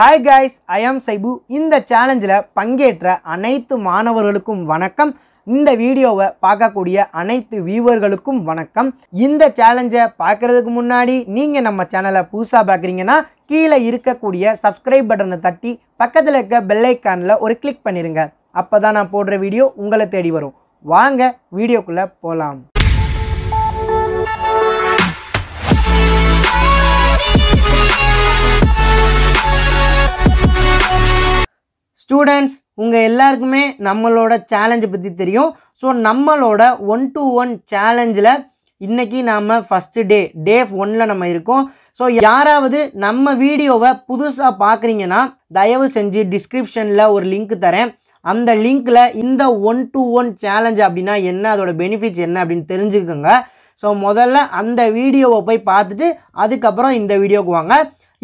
hi guys ஐ ஆம் சைபு இந்த சேலஞ்சில் பங்கேற்ற அனைத்து மாணவர்களுக்கும் வணக்கம் இந்த வீடியோவை பார்க்கக்கூடிய அனைத்து வியூவர்களுக்கும் வணக்கம் இந்த சேலஞ்சை பார்க்குறதுக்கு முன்னாடி நீங்கள் நம்ம சேனலை புதுசாக பார்க்குறீங்கன்னா கீழே இருக்கக்கூடிய சப்ஸ்கிரைப் பட்டனை தட்டி பக்கத்தில் இருக்க பெல்லைக்கானில் ஒரு கிளிக் பண்ணிடுங்க அப்போ தான் நான் போடுற வீடியோ உங்களை தேடி வரும் வாங்க வீடியோக்குள்ளே போகலாம் ஸ்டூடெண்ட்ஸ் உங்கள் எல்லாருக்குமே நம்மளோட சேலஞ்சை பற்றி தெரியும் ஸோ நம்மளோட ஒன் டு ஒன் சேலஞ்சில் இன்றைக்கி நாம் ஃபஸ்ட்டு டே டே ஒனில் நம்ம இருக்கோம் ஸோ யாராவது நம்ம வீடியோவை புதுசாக பார்க்குறீங்கன்னா தயவு செஞ்சு டிஸ்கிரிப்ஷனில் ஒரு லிங்க் தரேன் அந்த லிங்க்கில் இந்த ஒன் டு ஒன் சேலஞ்ச் அப்படின்னா என்ன அதோடய பெனிஃபிட்ஸ் என்ன அப்படின்னு தெரிஞ்சுக்கோங்க ஸோ முதல்ல அந்த வீடியோவை போய் பார்த்துட்டு அதுக்கப்புறம் இந்த வீடியோவுக்கு வாங்க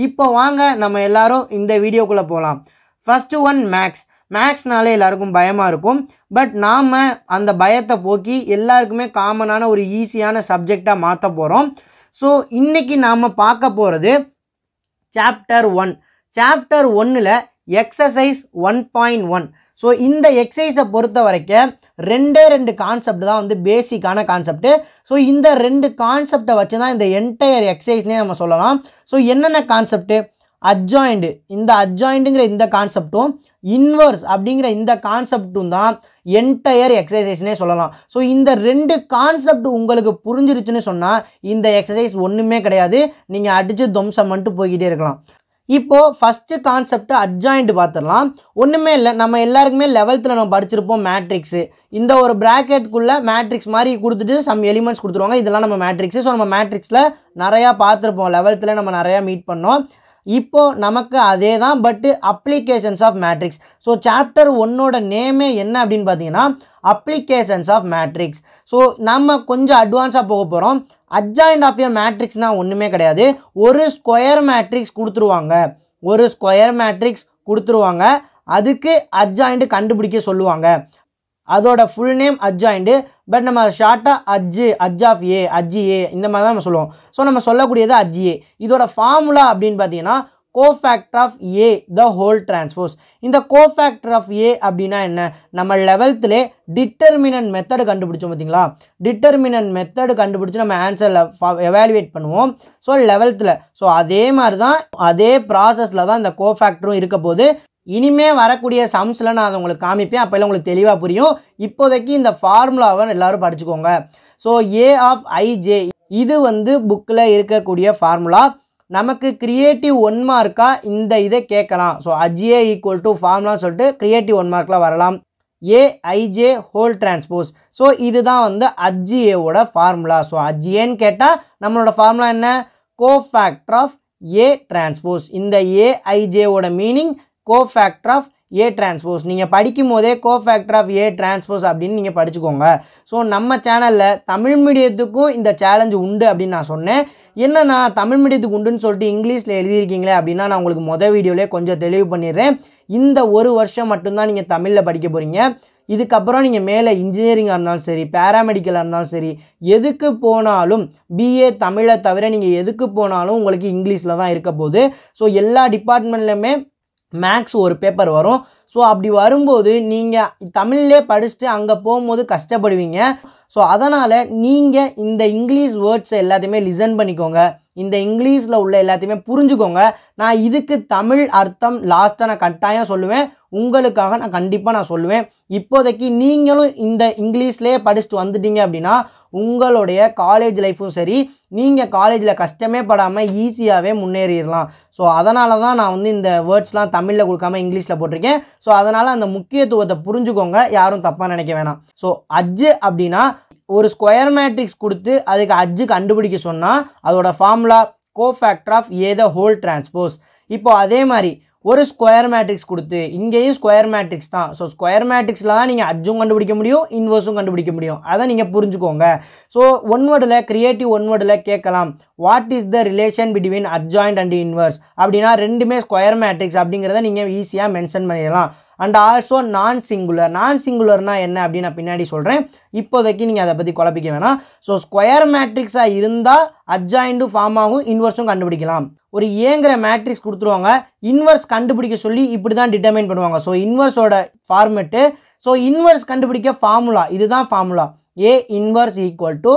இப்போ வாங்க நம்ம எல்லோரும் இந்த வீடியோக்குள்ளே போகலாம் ஃபஸ்ட்டு ஒன் மேக்ஸ் மேக்ஸ்னாலே எல்லாருக்கும் பயமாக இருக்கும் பட் நாம் அந்த பயத்தை போக்கி எல்லாருக்குமே காமனான ஒரு ஈஸியான சப்ஜெக்டாக மாற்ற போகிறோம் ஸோ இன்றைக்கி நாம் பார்க்க போகிறது சாப்டர் ஒன் சாப்டர் ஒன்னில் exercise one point one so இந்த எக்ஸசைஸை பொறுத்த வரைக்கும் ரெண்டே ரெண்டு கான்செப்ட் தான் வந்து பேசிக்கான கான்செப்ட் ஸோ இந்த ரெண்டு கான்செப்டை வச்சு தான் இந்த என்டையர் எக்ஸசைஸ்னே நம்ம சொல்லலாம் ஸோ என்னென்ன கான்செப்ட்டு அட்ஜாயிண்டு இந்த அட்ஜாயிண்டுங்கிற இந்த கான்செப்டும் இன்வர்ஸ் அப்படிங்கிற இந்த கான்செப்டும் தான் என்டையர் எக்ஸசைஸ்னே சொல்லலாம் ஸோ இந்த ரெண்டு கான்செப்ட் உங்களுக்கு புரிஞ்சிருச்சுன்னு சொன்னால் இந்த எக்ஸசைஸ் ஒன்றுமே கிடையாது நீங்கள் அடித்து துவம்சம் வந்துட்டு போய்கிட்டே இருக்கலாம் இப்போது ஃபஸ்ட்டு கான்செப்ட் அட்ஜாயிண்ட் பார்த்துடலாம் ஒன்றுமே இல்லை நம்ம எல்லாருக்குமே லெவல்த்தில் நம்ம படிச்சிருப்போம் மேட்ரிக்ஸு இந்த ஒரு ப்ராக்கெட்குள்ளே மேட்ரிக்ஸ் மாதிரி கொடுத்துட்டு சம் எலிமெண்ட்ஸ் கொடுத்துருவாங்க இதெல்லாம் நம்ம மேட்ரிக்ஸு ஸோ நம்ம மேட்ரிக்ஸில் நிறையா பார்த்துருப்போம் லெவல்த்தில் நம்ம நிறையா மீட் பண்ணோம் இப்போது நமக்கு அதே தான் பட்டு applications of matrix so chapter ஒன்னோட நேமே என்ன அப்படின்னு பார்த்தீங்கன்னா அப்ளிகேஷன்ஸ் ஆஃப் மேட்ரிக்ஸ் ஸோ நம்ம கொஞ்சம் அட்வான்ஸாக போக போகிறோம் அட்ஜாயிண்ட் ஆஃப் ஏ மேட்ரிக்ஸ்னால் ஒன்றுமே கிடையாது ஒரு ஸ்கொயர் மேட்ரிக்ஸ் கொடுத்துருவாங்க ஒரு ஸ்கொயர் மேட்ரிக்ஸ் கொடுத்துருவாங்க அதுக்கு அட்ஜாயிண்ட்டு கண்டுபிடிக்க சொல்லுவாங்க அதோட ஃபுல் நேம் அட்ஜாயிண்ட்டு பட் நம்ம ஷார்ட்டாக அஜ்ஜு அஜ் ஆஃப் ஏ அஜ்ஜி ஏ இந்த மாதிரி தான் நம்ம சொல்லுவோம் ஸோ நம்ம சொல்லக்கூடியது அஜ்ஜி ஏ இதோட ஃபார்முலா அப்படின்னு பார்த்தீங்கன்னா cofactor of A the whole transpose இந்த கோஃபேக்டர் ஆஃப் ஏ அப்படின்னா என்ன நம்ம லெவல்த்திலே டிட்டர்மினன்ட் மெத்தடு கண்டுபிடிச்சோம் பார்த்தீங்களா டிட்டர்மினன்ட் மெத்தடு கண்டுபிடிச்சி நம்ம ஆன்சரில் எவாலுவேட் பண்ணுவோம் ஸோ லெவல்த்தில் ஸோ அதே மாதிரி தான் அதே ப்ராசஸில் தான் இந்த கோஃபேக்டரும் இருக்க போது இனிமே வரக்கூடிய சம்ஸில் நான் அதை உங்களுக்கு காமிப்பேன் அப்போல்லாம் உங்களுக்கு தெளிவாக புரியும் இப்போதைக்கு இந்த ஃபார்முலாவை எல்லோரும் படிச்சுக்கோங்க ஸோ ஏ ஆஃப் ஐஜே இது வந்து புக்கில் இருக்கக்கூடிய ஃபார்முலா நமக்கு கிரியேட்டிவ் ஒன் மார்க்காக இந்த இதை கேட்கலாம் ஸோ அஜ்ஏ ஈக்குவல் டு ஃபார்முலான்னு சொல்லிட்டு கிரியேட்டிவ் ஒன் மார்க்கில் வரலாம் ஏஐஜே ஹோல் டிரான்ஸ்போஸ் ஸோ இதுதான் வந்து அஜ்ஜிஏவோட ஃபார்முலா ஸோ அஜ்ஜிஏன்னு கேட்டால் நம்மளோட ஃபார்முலா என்ன கோஃபேக்டர் ஆஃப் ஏ டிரான்ஸ்போஸ் இந்த ஏஐஜேவோட meaning co of A transpose நீங்கள் படிக்கும் போதே கோ ஆஃப் ஏ டிரான்ஸ்போஸ் அப்படின்னு நீங்கள் படிச்சுக்கோங்க ஸோ நம்ம சேனலில் தமிழ் மீடியத்துக்கும் இந்த சேலஞ்சு உண்டு அப்படின்னு நான் சொன்னேன் என்னன்னா தமிழ் மீடியத்துக்கு உண்டுன்னு சொல்லிட்டு இங்கிலீஷில் எழுதியிருக்கீங்களே அப்படின்னா நான் உங்களுக்கு மொதல் வீடியோவிலே கொஞ்சம் தெளிவு பண்ணிடுறேன் இந்த ஒரு வருஷம் மட்டும்தான் நீங்கள் தமிழில் படிக்க போகிறீங்க இதுக்கப்புறம் நீங்கள் மேலே இன்ஜினியரிங்காக இருந்தாலும் சரி பேராமெடிக்கலாக இருந்தாலும் சரி எதுக்கு போனாலும் பிஏ தமிழை தவிர நீங்கள் எதுக்கு போனாலும் உங்களுக்கு இங்கிலீஷில் தான் இருக்க போகுது ஸோ எல்லா டிபார்ட்மெண்ட்லையுமே मैक्स और पेपर वो ஸோ அப்படி வரும்போது நீங்கள் தமிழ்லே படிச்சுட்டு அங்கே போகும்போது கஷ்டப்படுவீங்க ஸோ அதனால் நீங்கள் இந்த இங்கிலீஷ் வேர்ட்ஸை எல்லாத்தையுமே லிசன் பண்ணிக்கோங்க இந்த இங்கிலீஷில் உள்ள எல்லாத்தையுமே புரிஞ்சுக்கோங்க நான் இதுக்கு தமிழ் அர்த்தம் லாஸ்ட்டாக நான் கட்டாயம் சொல்லுவேன் உங்களுக்காக நான் கண்டிப்பாக நான் சொல்லுவேன் இப்போதைக்கு நீங்களும் இந்த இங்கிலீஷ்லேயே படிச்சுட்டு வந்துட்டீங்க அப்படின்னா உங்களுடைய காலேஜ் லைஃப்பும் சரி நீங்கள் காலேஜில் கஷ்டமே படாமல் ஈஸியாகவே முன்னேறிடலாம் ஸோ அதனால தான் நான் வந்து இந்த வேர்ட்ஸ்லாம் தமிழில் கொடுக்காம இங்கிலீஷில் போட்டிருக்கேன் ஸோ அதனால் அந்த முக்கியத்துவத்தை புரிஞ்சுக்கோங்க யாரும் தப்பாக நினைக்க வேணாம் ஸோ அஜ்ஜு அப்படின்னா ஒரு ஸ்கொயர் மேட்ரிக்ஸ் கொடுத்து அதுக்கு அஜ்ஜு கண்டுபிடிக்க சொன்னால் அதோட formula cofactor of A the whole transpose இப்போ அதே மாதிரி ஒரு ஸ்கொயர் மேட்ரிக்ஸ் கொடுத்து இங்கேயும் ஸ்கொயர் மேட்ரிக்ஸ் தான் ஸோ ஸ்கொயர் மேட்ரிக்ஸில் தான் நீங்கள் அஜும் கண்டுபிடிக்க முடியும் இன்வர்ஸும் கண்டுபிடிக்க முடியும் அதை நீங்கள் புரிஞ்சுக்கோங்க ஸோ ஒன் வேர்டில் க்ரியேட்டிவ் ஒன் வேர்டில் கேட்கலாம் what is the relation between adjoint and inverse அப்படின்னா ரெண்டுமே ஸ்கொயர் மேட்ரிக்ஸ் அப்படிங்கிறத நீங்கள் ஈஸியாக மென்ஷன் பண்ணிடலாம் அண்ட் ஆல்சோ நான் சிங்குலர் நான் சிங்குலர்னா என்ன அப்படின்னு நான் பின்னாடி சொல்கிறேன் இப்போதைக்கு நீங்கள் அதை பற்றி குழப்பிக்க வேணாம் ஸோ ஸ்கொயர் மேட்ரிக்ஸாக இருந்தால் அட்ஜாயிண்டும் ஃபார்ம் ஆகும் இன்வர்ஸும் கண்டுபிடிக்கலாம் ஒரு ஏங்கிற மேட்ரிக்ஸ் கொடுத்துருவாங்க இன்வர்ஸ் கண்டுபிடிக்க சொல்லி இப்படி தான் டிட்டர்மைன் பண்ணுவாங்க ஸோ இன்வர்ஸோட ஃபார்மெட்டு ஸோ இன்வர்ஸ் கண்டுபிடிக்க ஃபார்முலா இதுதான் formula A inverse equal to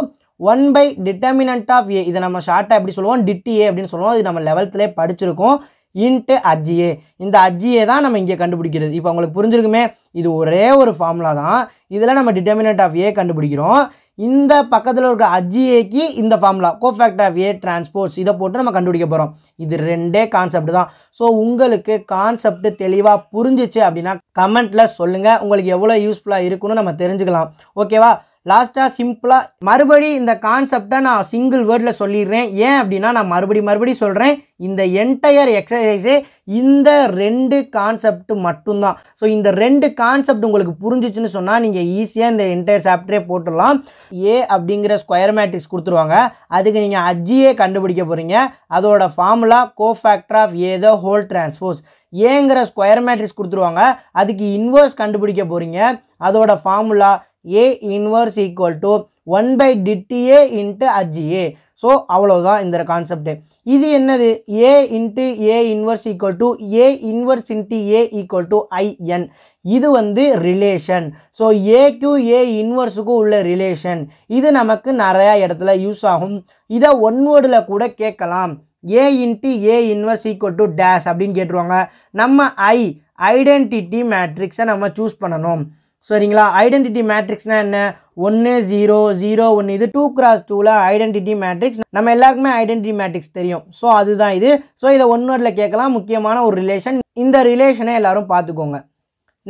one by determinant of A இதை நம்ம ஷார்ட்டாக எப்படி சொல்லுவோம் டிட்டி ஏ அப்படின்னு சொல்லுவோம் இது நம்ம லெவல்த்துலேயே படிச்சிருக்கோம் இன்ட்டு அஜ்ஜியே இந்த அஜ்ஜியே தான் நம்ம இங்கே கண்டுபிடிக்கிறது இப்போ உங்களுக்கு புரிஞ்சிருக்குமே இது ஒரே ஒரு ஃபார்முலா தான் இதில் நம்ம டிட்டர்மினட் ஆஃப் ஏ கண்டுபிடிக்கிறோம் இந்த பக்கத்தில் இருக்க அஜிஏக்கு இந்த formula cofactor of A transpose இதை போட்டு நம்ம கண்டுபிடிக்க போகிறோம் இது ரெண்டே கான்செப்ட் தான் ஸோ உங்களுக்கு கான்செப்ட் தெளிவாக புரிஞ்சிச்சு அப்படின்னா கமெண்ட்டில் சொல்லுங்கள் உங்களுக்கு எவ்வளோ யூஸ்ஃபுல்லாக இருக்குன்னு நம்ம தெரிஞ்சுக்கலாம் ஓகேவா லாஸ்ட்டாக சிம்பிளாக மறுபடி இந்த கான்செப்டை நான் சிங்கிள் வேர்டில் சொல்லிடுறேன் ஏன் அப்படின்னா நான் மறுபடி மறுபடி சொல்கிறேன் இந்த என்டையர் எக்ஸசைஸே இந்த ரெண்டு கான்செப்ட் மட்டும்தான் ஸோ இந்த ரெண்டு கான்செப்ட் உங்களுக்கு புரிஞ்சிச்சுன்னு சொன்னால் நீங்கள் ஈஸியாக இந்த என்டையர் சாப்டரே போட்டுடலாம் ஏ அப்படிங்கிற ஸ்கொயர் மேட்ரிக்ஸ் கொடுத்துருவாங்க அதுக்கு நீங்கள் அஜ்ஜியே கண்டுபிடிக்க போகிறீங்க அதோட formula co of A the whole transpose ஏங்கிற ஸ்கொயர் மேட்ரிக்ஸ் கொடுத்துருவாங்க அதுக்கு இன்வர்ஸ் கண்டுபிடிக்க போகிறீங்க அதோட formula A inverse equal to one by det A into adj A so அவ்வளோதான் இந்த கான்செப்ட் இது என்னது A into A inverse equal to A inverse into A equal to I n இது வந்து ரிலேஷன் ஸோ ஏக்கும் ஏ இன்வர்ஸுக்கும் உள்ள ரிலேஷன் இது நமக்கு நிறையா இடத்துல யூஸ் ஆகும் இதை ஒன் வேர்டில் கூட கேட்கலாம் A into A inverse equal to டேஸ் அப்படின்னு கேட்டுருவாங்க நம்ம ஐ ஐடென்டிட்டி மேட்ரிக்ஸை நம்ம சூஸ் பண்ணணும் சரிங்களா ஐடென்டிட்டி மேட்ரிக்ஸ்னால் என்ன ஒன்று ஜீரோ ஜீரோ ஒன்று இது டூ கிராஸ் டூவில் ஐடென்டிட்டி மேட்ரிக்ஸ் நம்ம எல்லாருக்குமே ஐடென்டிட்டி மேட்ரிக்ஸ் தெரியும் ஸோ அதுதான் இது ஸோ இதை ஒன்னோரில் கேட்கலாம் முக்கியமான ஒரு ரிலேஷன் இந்த ரிலேஷனை எல்லாரும் பார்த்துக்கோங்க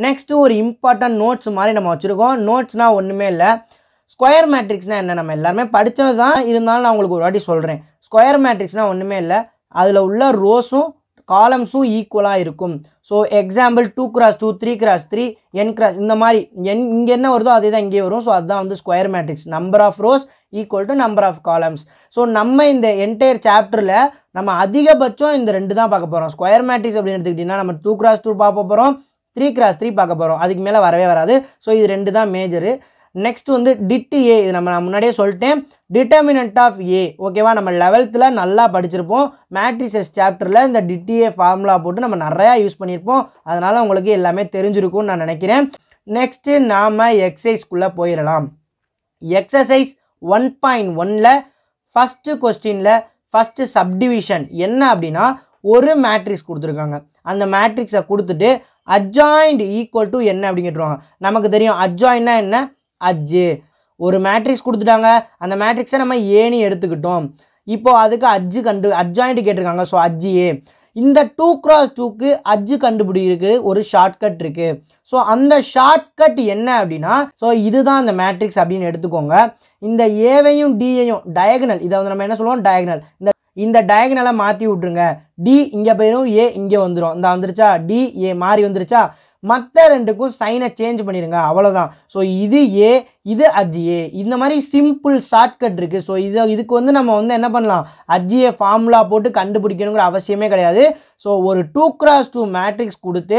நெக்ஸ்ட்டு ஒரு இம்பார்ட்டன்ட் நோட்ஸ் மாதிரி நம்ம வச்சுருக்கோம் நோட்ஸ்னால் ஒன்றுமே இல்லை ஸ்கொயர் மேட்ரிக்ஸ்னால் என்ன நம்ம எல்லாருமே படித்தது தான் இருந்தாலும் நான் உங்களுக்கு ஒரு வாட்டி சொல்கிறேன் ஸ்கொயர் மேட்ரிக்ஸ்னால் ஒன்றுமே இல்லை அதில் உள்ள ரோஸும் காலம்ஸும் ஈக்குவலாக இருக்கும் so example two cross two three cross three n cross இந்த மாதிரி என் இங்கே என்ன வருதோ அதே தான் இங்கே வரும் ஸோ அதுதான் வந்து square matrix number of rows equal to number of columns so நம்ம இந்த என்டையர் சாப்டரில் நம்ம அதிகபட்சம் இந்த ரெண்டு தான் பார்க்க போகிறோம் ஸ்கொயர் மேட்ரிக்ஸ் அப்படின்னு எடுத்துக்கிட்டிங்கன்னா நம்ம டூ கிராஸ் டூ பார்க்க போகிறோம் த்ரீ கிராஸ் த்ரீ பார்க்க போகிறோம் அதுக்கு மேலே வரவே வராது ஸோ இது ரெண்டு தான் மேஜரு நெக்ஸ்ட் வந்து டிட்டு ஏ இது நம்ம நான் முன்னாடியே சொல்லிட்டேன் டிட்டர்மினன்ட் ஆஃப் ஏ ஓகேவா நம்ம லெவல்த்தில் நல்லா படிச்சிருப்போம் மேட்ரிசஸ் சாப்டரில் இந்த டிட்டிஏ ஃபார்முலா போட்டு நம்ம நிறையா யூஸ் பண்ணியிருப்போம் அதனால் உங்களுக்கு எல்லாமே தெரிஞ்சிருக்கும்னு நான் நினைக்கிறேன் நெக்ஸ்ட்டு நாம் எக்ஸசைஸ்க்குள்ளே போயிடலாம் எக்ஸசைஸ் ஒன் பாயிண்ட் ஒனில் ஃபஸ்ட்டு கொஸ்டினில் ஃபஸ்ட்டு சப்டிவிஷன் என்ன அப்படின்னா ஒரு மேட்ரிக்ஸ் கொடுத்துருக்காங்க அந்த மேட்ரிக்ஸை கொடுத்துட்டு அட்ஜாயிண்ட் ஈக்குவல் டு என்ன அப்படின்னு கேட்டுருவாங்க நமக்கு தெரியும் அட்ஜாயின்னா என்ன அஜ்ஜு ஒரு மேட்ரிக்ஸ் கொடுத்துட்டாங்க அந்த மேட்ரிக்ஸை நம்ம ஏனி எடுத்துக்கிட்டோம் இப்போது அதுக்கு அஜ்ஜு கண்டு அஜாயிண்ட் கேட்டிருக்காங்க ஸோ அஜ்ஜு ஏ இந்த டூ க்ராஸ் டூக்கு அஜ்ஜு கண்டுபிடிக்கிறதுக்கு ஒரு ஷார்ட்கட் இருக்குது ஸோ அந்த ஷார்ட்கட் என்ன அப்படின்னா ஸோ இதுதான் அந்த மேட்ரிக்ஸ் அப்படின்னு எடுத்துக்கோங்க இந்த ஏவையும் டிஏயும் டயகனல் இதை வந்து நம்ம என்ன சொல்லுவோம் டயகனல் இந்த இந்த டயகனலை மாற்றி விட்ருங்க டி இங்கே போயிடும் ஏ இங்கே வந்துடும் இந்த வந்துருச்சா டி ஏ மாறி வந்துருச்சா மற்ற ரெண்டுக்கும் சைனை சேஞ்ச் பண்ணிடுங்க அவ்வளோதான் ஸோ இது ஏ இது ஏ இந்த மாதிரி சிம்பிள் ஷார்ட்கட் இருக்குது ஸோ இது இதுக்கு வந்து நம்ம வந்து என்ன பண்ணலாம் அஜ்ஜியை ஃபார்முலா போட்டு கண்டுபிடிக்கணுங்கிற அவசியமே கிடையாது ஸோ ஒரு டூ கிராஸ் டூ மேட்ரிக்ஸ் கொடுத்து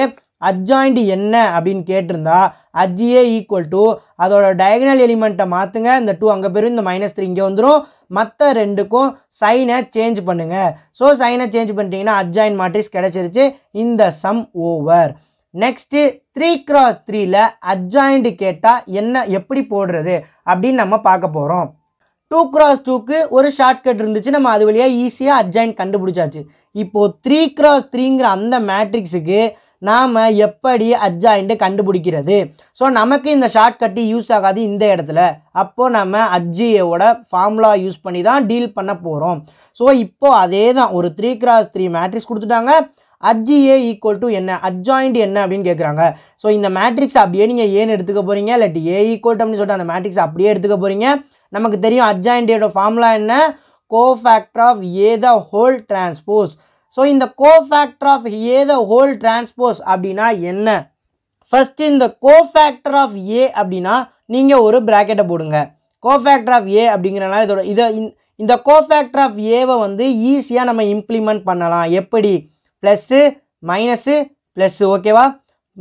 அட்ஜாயிண்ட் என்ன அப்படின்னு கேட்டிருந்தா அஜ்ஜியே ஈக்குவல் டு அதோட டயகனல் எலிமெண்ட்டை மாற்றுங்க இந்த டூ அங்கே பேரும் இந்த மைனஸ் த்ரீ இங்கே வந்துடும் மற்ற ரெண்டுக்கும் சைனை சேஞ்ச் பண்ணுங்கள் ஸோ சைனை சேஞ்ச் பண்ணிட்டீங்கன்னா அட்ஜாயின் மாட்ரிஸ் கிடச்சிருச்சு இந்த sum over next three cross த்ரீல அட்ஜாயிண்ட் கேட்டால் என்ன எப்படி போடுறது அப்படின்னு நம்ம பார்க்க போகிறோம் டூ கிராஸ் டூக்கு ஒரு ஷார்ட்கட் இருந்துச்சு நம்ம அது வழியாக ஈஸியாக அட்ஜாயின் கண்டுபிடிச்சாச்சு இப்போது த்ரீ கிராஸ் த்ரீங்கிற அந்த மேட்ரிக்ஸுக்கு நாம் எப்படி அட்ஜாயிண்ட்டு கண்டுபிடிக்கிறது ஸோ நமக்கு இந்த ஷார்ட்கட்டு யூஸ் ஆகாது இந்த இடத்துல அப்போது நம்ம அட்ஜியோட ஃபார்முலா யூஸ் பண்ணி தான் டீல் பண்ண போகிறோம் ஸோ இப்போது அதே தான் ஒரு த்ரீ கிராஸ் த்ரீ மேட்ரிக்ஸ் கொடுத்துட்டாங்க அட்ஜிஏ ஈக்குவல் டு என்ன அட்ஜாயிண்ட் என்ன அப்படின்னு கேட்குறாங்க ஸோ இந்த மேட்ரிக்ஸ் அப்படியே நீங்கள் ஏன்னு எடுத்துக்க போகிறீங்க இல்லாட்டி ஏ ஈக்குவல் அப்படின்னு சொல்லிட்டு அந்த மேட்ரிக்ஸ் அப்படியே எடுத்துக்க போகிறீங்க நமக்கு தெரியும் அட்ஜாயிண்டியோட ஃபார்முலா என்ன co of A the whole transpose so இந்த cofactor of A the whole transpose அப்படின்னா என்ன ஃபர்ஸ்ட் இந்த கோ ஆஃப் ஏ அப்படின்னா நீங்கள் ஒரு ப்ராக்கெட்டை போடுங்க கோ ஃபேக்டர் ஆஃப் ஏ அப்படிங்கிறனால இதோட இதை இந்த கோ ஃபேக்டர் ஆஃப் ஏவை வந்து ஈஸியாக நம்ம இம்ப்ளிமெண்ட் பண்ணலாம் எப்படி ப்ளஸ்ஸு மைனஸு ப்ளஸ்ஸு ஓகேவா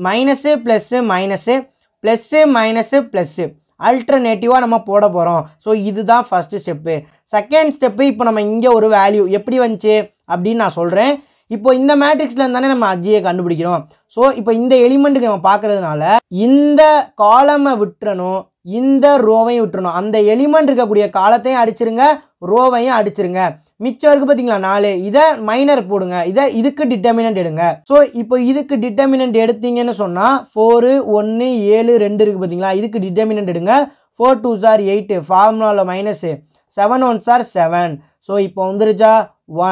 minus plus minus plus minus plus அல்டர்னேட்டிவாக நம்ம போட போகிறோம் ஸோ இதுதான் ஃபஸ்ட்டு ஸ்டெப்பு செகண்ட் ஸ்டெப்பு இப்போ நம்ம இங்கே ஒரு வேல்யூ எப்படி வந்துச்சு அப்படின்னு நான் சொல்கிறேன் இப்போ இந்த மேட்ரிக்ஸில் இருந்தானே நம்ம அஜியை கண்டுபிடிக்கிறோம் ஸோ இப்போ இந்த எலிமெண்ட்டுக்கு நம்ம பார்க்குறதுனால இந்த காலமை விட்டுறணும் இந்த ரோவையும் விட்டுறணும் அந்த எலிமெண்ட் இருக்கக்கூடிய காலத்தையும் அடிச்சிருங்க ரோவையும் அடிச்சிருங்க மிச்சம் இருக்கு பார்த்தீங்களா நாலு இதை மைனர் போடுங்க இதை இதுக்கு டிட்டர்மினன்ட் எடுங்க ஸோ இப்போ இதுக்கு டிட்டர்மினன்ட் எடுத்தீங்கன்னு சொன்னால் ஃபோரு ஒன்று ஏழு ரெண்டு இருக்குது பார்த்தீங்களா இதுக்கு டிட்டர்மினன்ட் எடுங்க ஃபோர் டூ சார் எயிட்டு ஃபார்முலாவில் மைனஸு செவன் ஒன் சார் செவன் ஸோ இப்போ வந்துருச்சா